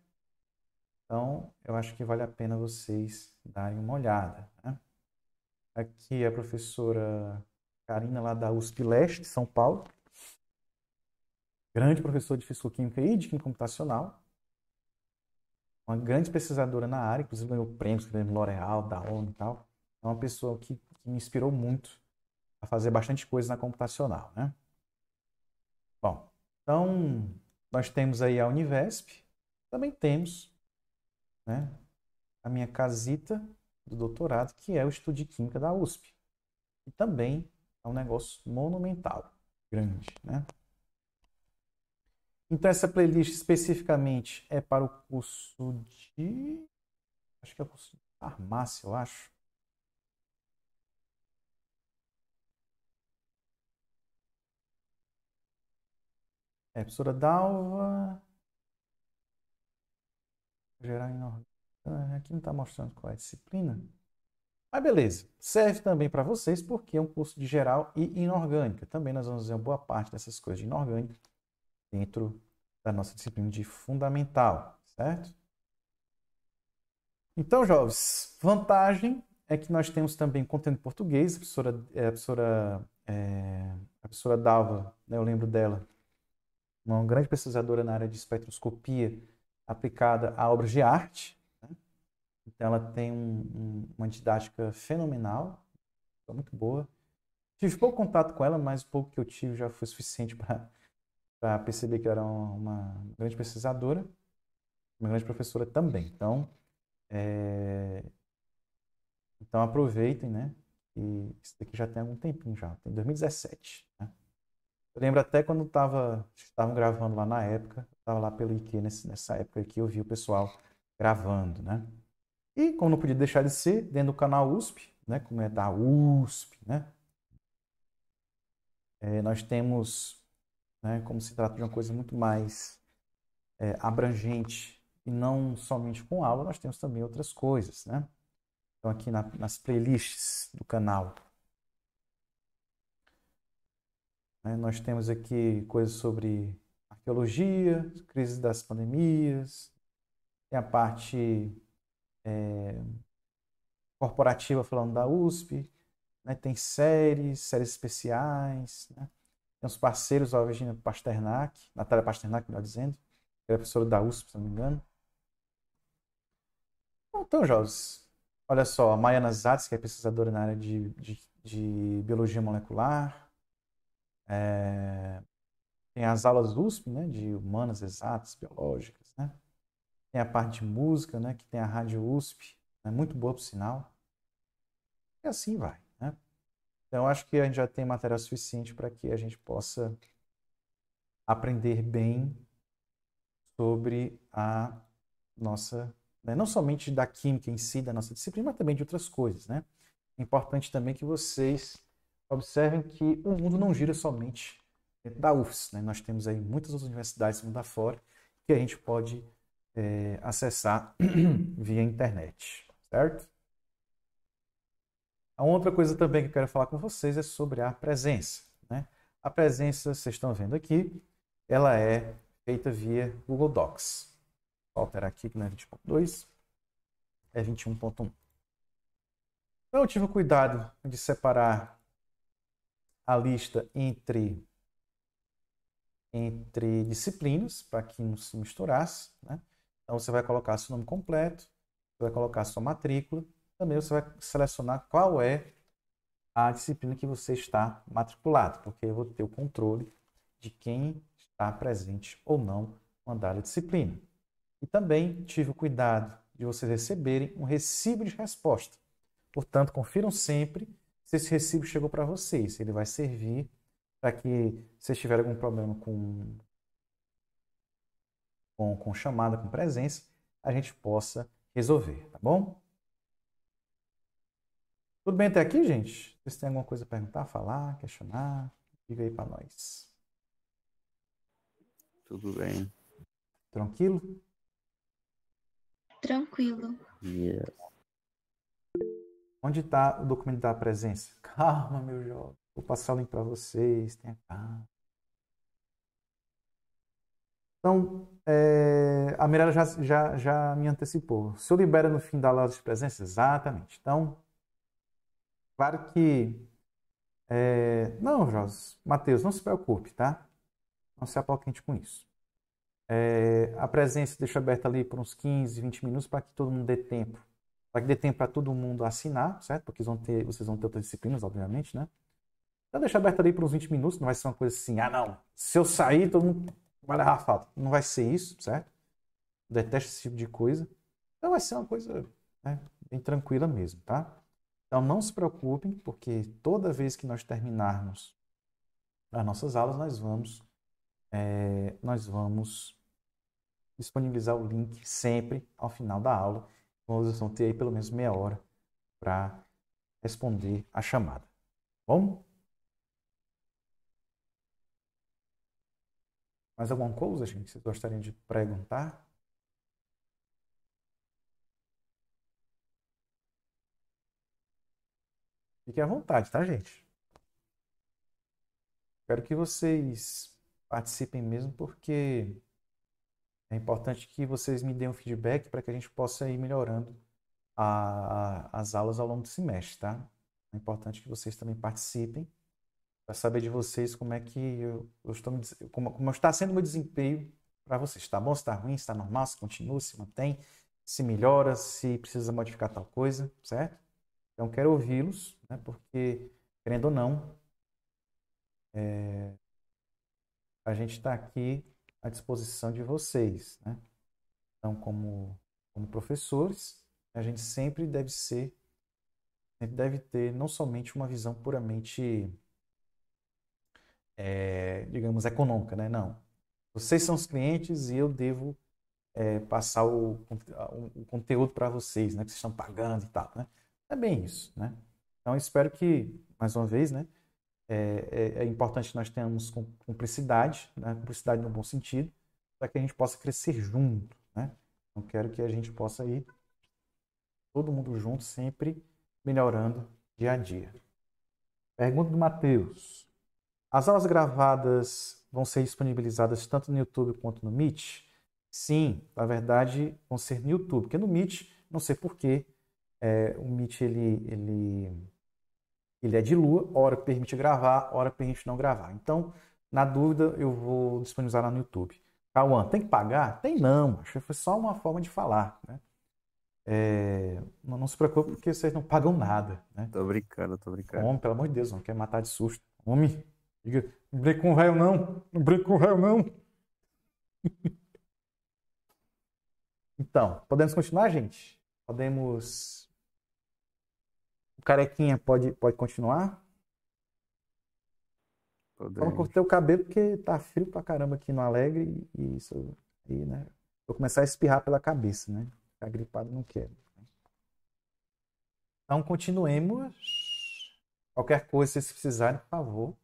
então, eu acho que vale a pena vocês darem uma olhada. Né? Aqui é a professora Karina, lá da USP Leste, de São Paulo. Grande professora de Fisicoquímica e de Química Computacional. Uma grande pesquisadora na área, inclusive ganhou prêmios, prêmio L'Oréal, da ONU e tal. É uma pessoa que, que me inspirou muito a fazer bastante coisa na computacional, né? Bom, então nós temos aí a Univesp, também temos né, a minha casita do doutorado, que é o estudo de química da USP. E também é um negócio monumental, grande, né? Então essa playlist especificamente é para o curso de acho que é o curso de farmácia, eu acho. É, professora Dalva, geral inorgânico. Ah, aqui não está mostrando qual é a disciplina. Mas beleza, serve também para vocês porque é um curso de geral e inorgânica. Também nós vamos fazer uma boa parte dessas coisas de inorgânica dentro da nossa disciplina de fundamental, certo? Então, jovens, vantagem é que nós temos também conteúdo em português. A professora, é, a professora, é, a professora Dalva, né, eu lembro dela, uma grande pesquisadora na área de espectroscopia, aplicada a obras de arte. Né? Então, ela tem um, um, uma didática fenomenal, muito boa. Tive pouco contato com ela, mas o pouco que eu tive já foi suficiente para perceber que era uma, uma, grande pesquisadora, uma grande professora também. Então, é... então aproveitem, né? E isso daqui já tem algum tempinho já, tem 2017. Né? Eu lembro até quando estavam gravando lá na época, estava lá pelo IQ nessa época que eu vi o pessoal gravando, né? E como não podia deixar de ser, dentro do canal USP, né, como é da USP, né? É, nós temos, né, como se trata de uma coisa muito mais é, abrangente e não somente com aula, nós temos também outras coisas, né? Então aqui na, nas playlists do canal. É, nós temos aqui coisas sobre arqueologia, crise das pandemias, tem a parte é, corporativa falando da USP, né? tem séries, séries especiais, né? tem os parceiros, a Virginia Pasternak, Natália Pasternak, melhor dizendo, que era é professora da USP, se não me engano. Então, Jobs, olha só, a Mariana Zatz, que é pesquisadora na área de, de, de biologia molecular, é, tem as aulas USP, né, de humanas exatas, biológicas, né? Tem a parte de música, né, que tem a rádio USP, né, muito boa por sinal. E assim vai, né? Então, acho que a gente já tem material suficiente para que a gente possa aprender bem sobre a nossa, né, não somente da química em si, da nossa disciplina, mas também de outras coisas, né? É importante também que vocês observem que o mundo não gira somente da UFS. Né? Nós temos aí muitas outras universidades mundo afora que a gente pode é, acessar via internet, certo? A outra coisa também que eu quero falar com vocês é sobre a presença. Né? A presença, vocês estão vendo aqui, ela é feita via Google Docs. Vou alterar aqui que não é 20.2, é 21.1. Então eu tive o cuidado de separar a lista entre entre disciplinas, para que não se misturasse. Né? Então, você vai colocar seu nome completo, você vai colocar sua matrícula, também você vai selecionar qual é a disciplina que você está matriculado, porque eu vou ter o controle de quem está presente ou não no a disciplina. E também tive o cuidado de vocês receberem um recibo de resposta. Portanto, confiram sempre se esse recibo chegou para vocês. Ele vai servir para que se tiver algum problema com, com, com chamada, com presença, a gente possa resolver, tá bom? Tudo bem até aqui, gente? Vocês têm alguma coisa a perguntar, falar, questionar? Diga aí para nós. Tudo bem. Tranquilo? Tranquilo. Yes. Onde está o documento da presença? Calma, meu jovem. Vou passar o link para vocês. Tenha Então, é, a Mirella já, já, já me antecipou. Se eu libera no fim da aula de presença? Exatamente. Então, claro que. É, não, Jorge, Matheus, não se preocupe, tá? Não se apoquente com isso. É, a presença deixa aberta ali por uns 15, 20 minutos para que todo mundo dê tempo. Para que dê tempo para todo mundo assinar, certo? Porque vão ter, vocês vão ter outras disciplinas, obviamente, né? Eu tá, deixo aberto ali por uns 20 minutos, não vai ser uma coisa assim, ah não, se eu sair todo mundo vai levar a falta. Não vai ser isso, certo? Detesto esse tipo de coisa. Então vai ser uma coisa né, bem tranquila mesmo, tá? Então não se preocupem, porque toda vez que nós terminarmos as nossas aulas, nós vamos, é, nós vamos disponibilizar o link sempre ao final da aula. Então, vocês vão ter aí pelo menos meia hora para responder a chamada. Tá bom? Mais alguma coisa, gente, vocês gostariam de perguntar? Fiquem à vontade, tá, gente? Espero que vocês participem mesmo, porque é importante que vocês me deem um feedback para que a gente possa ir melhorando a, a, as aulas ao longo do semestre, tá? É importante que vocês também participem para saber de vocês como é que eu, eu estou como, como, está sendo o meu desempenho para vocês. Está bom? Está ruim? Está normal? Se continua? Se mantém? Se melhora? Se precisa modificar tal coisa, certo? Então quero ouvi-los, né? Porque querendo ou não, é, a gente está aqui à disposição de vocês, né? Então como como professores, a gente sempre deve ser, sempre deve ter não somente uma visão puramente é, digamos, econômica, né? Não. Vocês são os clientes e eu devo é, passar o, o conteúdo para vocês, né? Que vocês estão pagando e tal, né? É bem isso, né? Então, espero que, mais uma vez, né? É, é, é importante que nós tenhamos cumplicidade, né? cumplicidade no bom sentido, para que a gente possa crescer junto, né? Então, quero que a gente possa ir todo mundo junto, sempre melhorando dia a dia. Pergunta do Matheus. As aulas gravadas vão ser disponibilizadas tanto no YouTube quanto no Meet? Sim, na verdade vão ser no YouTube, porque no Meet, não sei porquê, é, o Meet ele, ele, ele é de lua, hora que permite gravar, hora permite não gravar. Então, na dúvida, eu vou disponibilizar lá no YouTube. Cauã, tem que pagar? Tem não, acho que foi só uma forma de falar, né? É, não, não, se preocupe porque vocês não pagam nada, né? Tô brincando, tô brincando. Homem, pelo amor de Deus, não quer matar de susto. Homem. Diga, brinco com o réu não, não brinco com o réu não. então, podemos continuar, gente? Podemos... O carequinha pode, pode continuar? Podemos. Só cortei o cabelo porque tá frio pra caramba aqui no Alegre e isso aí, né? Vou começar a espirrar pela cabeça, né? Ficar gripado não quero. Então, continuemos. Qualquer coisa, se vocês precisarem, por favor.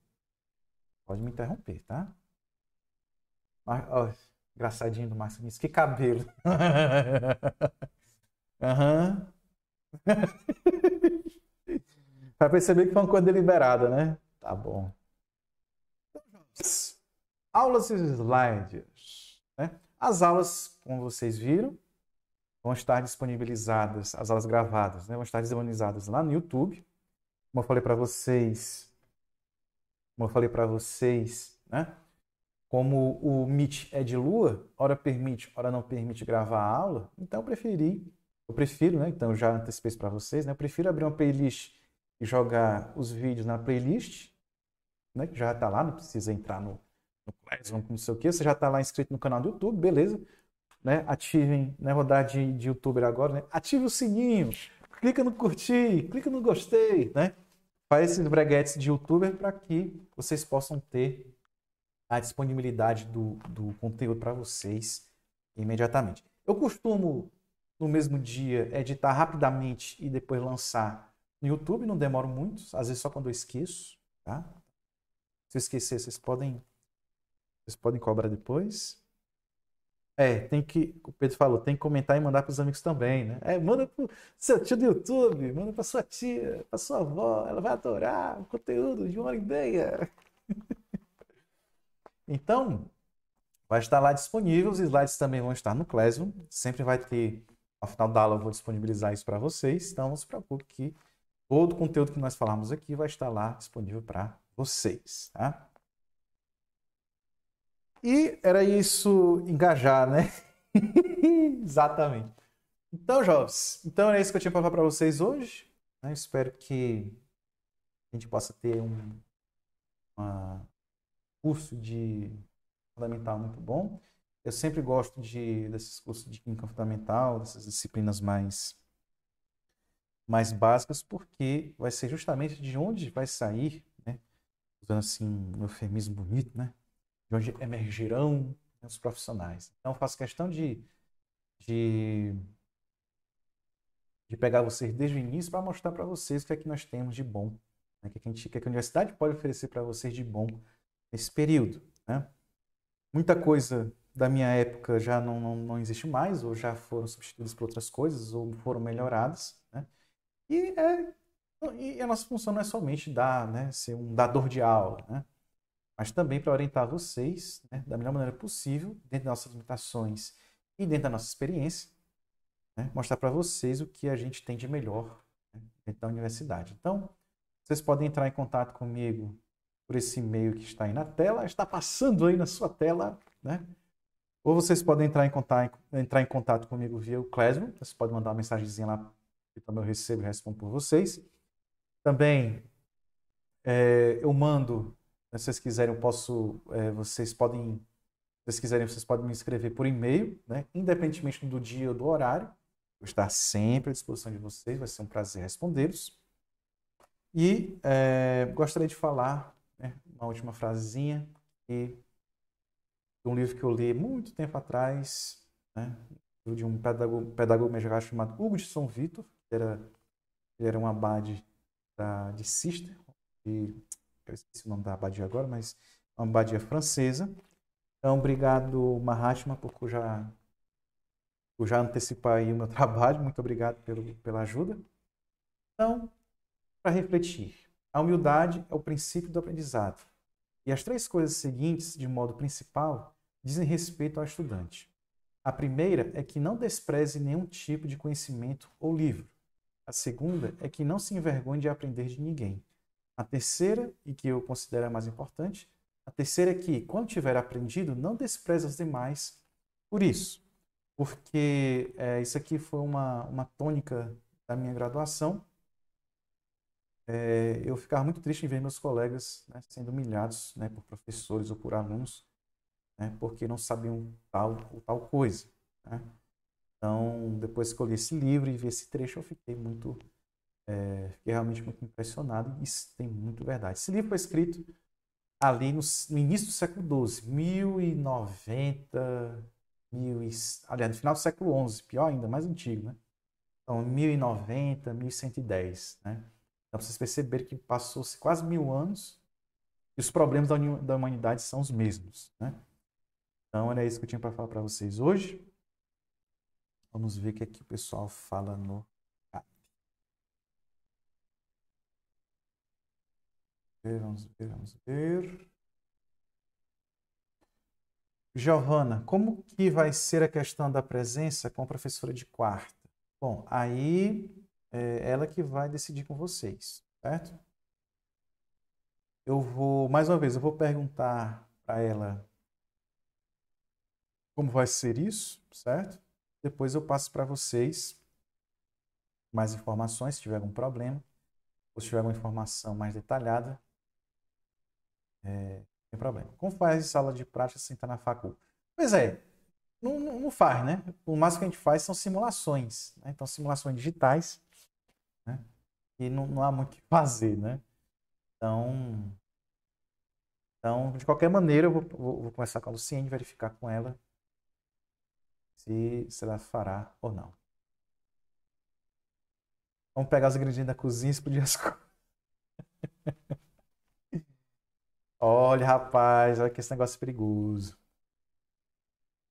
Pode me interromper, tá? Mar... engraçadinho do Márcio Vinícius. Que cabelo. Aham. uhum. Vai perceber que foi uma coisa deliberada, né? Tá bom. Aulas e slides. Né? As aulas, como vocês viram, vão estar disponibilizadas, as aulas gravadas, né? vão estar disponibilizadas lá no YouTube. Como eu falei para vocês, como eu falei para vocês, né? Como o Meet é de lua, hora permite, hora não permite gravar a aula, então eu preferi, eu prefiro, né? Então eu já antecipei isso para vocês, né? Eu prefiro abrir uma playlist e jogar os vídeos na playlist, né? Que já está lá, não precisa entrar no, no Classroom, não sei o que, você já está lá inscrito no canal do YouTube, beleza? Né? Ativem, né? Rodar de, de youtuber agora, né? Ative o sininho, clica no curtir, clica no gostei, né? faz esses breguetes de youtuber para que vocês possam ter a disponibilidade do, do conteúdo para vocês imediatamente. Eu costumo, no mesmo dia, editar rapidamente e depois lançar no YouTube, não demoro muito, às vezes só quando eu esqueço, tá? Se eu esquecer, vocês podem, vocês podem cobrar depois. É, tem que, o Pedro falou, tem que comentar e mandar para os amigos também, né? É, manda para seu tio do YouTube, manda para sua tia, para sua avó, ela vai adorar o conteúdo de uma ideia. Então, vai estar lá disponível, os slides também vão estar no Classroom, sempre vai ter, ao final da aula eu vou disponibilizar isso para vocês, então não se preocupe que todo o conteúdo que nós falarmos aqui vai estar lá disponível para vocês, tá? E era isso engajar, né? Exatamente. Então, jovens, então é isso que eu tinha para falar para vocês hoje. Eu né? espero que a gente possa ter um uma curso de fundamental muito bom. Eu sempre gosto de desses cursos de química fundamental, dessas disciplinas mais mais básicas, porque vai ser justamente de onde vai sair, né? Usando assim um eufemismo bonito, né? de onde emergirão né, os profissionais. Então, faço questão de, de, de pegar vocês desde o início para mostrar para vocês o que é que nós temos de bom, né? o que, é a gente, é que, a universidade pode oferecer para vocês de bom nesse período. Né? Muita coisa da minha época já não, não, não existe mais, ou já foram substituídas por outras coisas, ou foram melhoradas. Né? E, é, e a nossa função não é somente dar, né, ser um dador de aula, né? mas também para orientar vocês né, da melhor maneira possível, dentro das nossas limitações e dentro da nossa experiência, né, mostrar para vocês o que a gente tem de melhor né, dentro da universidade. Então, vocês podem entrar em contato comigo por esse e-mail que está aí na tela, está passando aí na sua tela, né? Ou vocês podem entrar em contato, entrar em contato comigo via o Classroom, vocês podem mandar uma mensagenzinha lá que também eu recebo e respondo por vocês. Também é, eu mando se vocês quiserem, eu posso. É, vocês podem. Se vocês quiserem, vocês podem me inscrever por e-mail, né? Independentemente do dia ou do horário. Vou estar sempre à disposição de vocês, vai ser um prazer respondê-los. E é, gostaria de falar né, uma última frasinha que, de um livro que eu li muito tempo atrás, né, de um pedagogo, pedagogo mexicano chamado Hugo de São Vitor, que era, ele era um abade da, de Sister, de esqueci o nome da abadia agora, mas é uma abadia francesa. Então, obrigado, Mahatma, por já, por já antecipar aí o meu trabalho. Muito obrigado pelo, pela ajuda. Então, para refletir, a humildade é o princípio do aprendizado. E as três coisas seguintes, de modo principal, dizem respeito ao estudante. A primeira é que não despreze nenhum tipo de conhecimento ou livro. A segunda é que não se envergonhe de aprender de ninguém. A terceira, e que eu considero a mais importante, a terceira é que, quando tiver aprendido, não despreze os demais por isso. Porque é, isso aqui foi uma, uma tônica da minha graduação. É, eu ficava muito triste em ver meus colegas né, sendo humilhados né, por professores ou por alunos, né, porque não sabiam tal ou tal coisa. Né. Então, depois que eu li esse livro e vi esse trecho, eu fiquei muito é, fiquei realmente muito impressionado. Isso tem muito verdade. Esse livro foi escrito ali no, no início do século XII, 1090, mil e, aliás, no final do século XI, pior ainda, mais antigo, né? Então, 1090, 1110, né? Então, vocês perceberam que passou-se quase mil anos e os problemas da, da humanidade são os mesmos, né? Então, era isso que eu tinha para falar para vocês hoje. Vamos ver o que, é que o pessoal fala no ver, vamos ver, vamos ver. Giovana, como que vai ser a questão da presença com a professora de quarta? Bom, aí é ela que vai decidir com vocês, certo? Eu vou, mais uma vez, eu vou perguntar para ela como vai ser isso, certo? Depois eu passo para vocês mais informações, se tiver algum problema, ou se tiver alguma informação mais detalhada, é, tem problema. Como faz sala de prática sem estar na facul? Pois é, não, não, não, faz, né? O máximo que a gente faz são simulações. Né? Então, simulações digitais. Né? E não, não há muito o que fazer, né? Então, então, de qualquer maneira, eu vou, vou, vou começar com a Luciene, verificar com ela se, se ela fará ou não. Vamos pegar os ingredientes da cozinha e explodir as coisas. Olha, rapaz, olha que esse negócio é perigoso.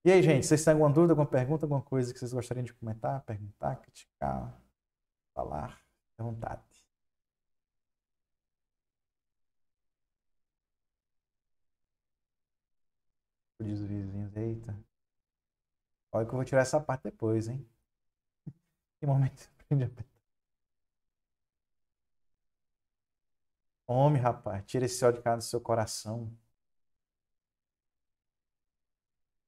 E aí, gente, vocês têm alguma dúvida, alguma pergunta, alguma coisa que vocês gostariam de comentar, perguntar, criticar, falar? à vontade. Diz os vizinhos, eita. Olha que eu vou tirar essa parte depois, hein? Que momento aprende a Homem rapaz. Tira esse ódio de casa do seu coração.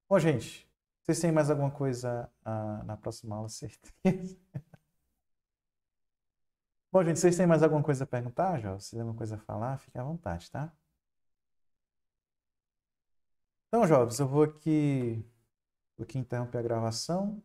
Bom, gente, vocês têm mais alguma coisa ah, na próxima aula, certeza? Bom, gente, vocês têm mais alguma coisa a perguntar, Jó? Se tem alguma coisa a falar, fique à vontade, tá? Então, jovens, eu vou aqui, vou aqui interromper a gravação.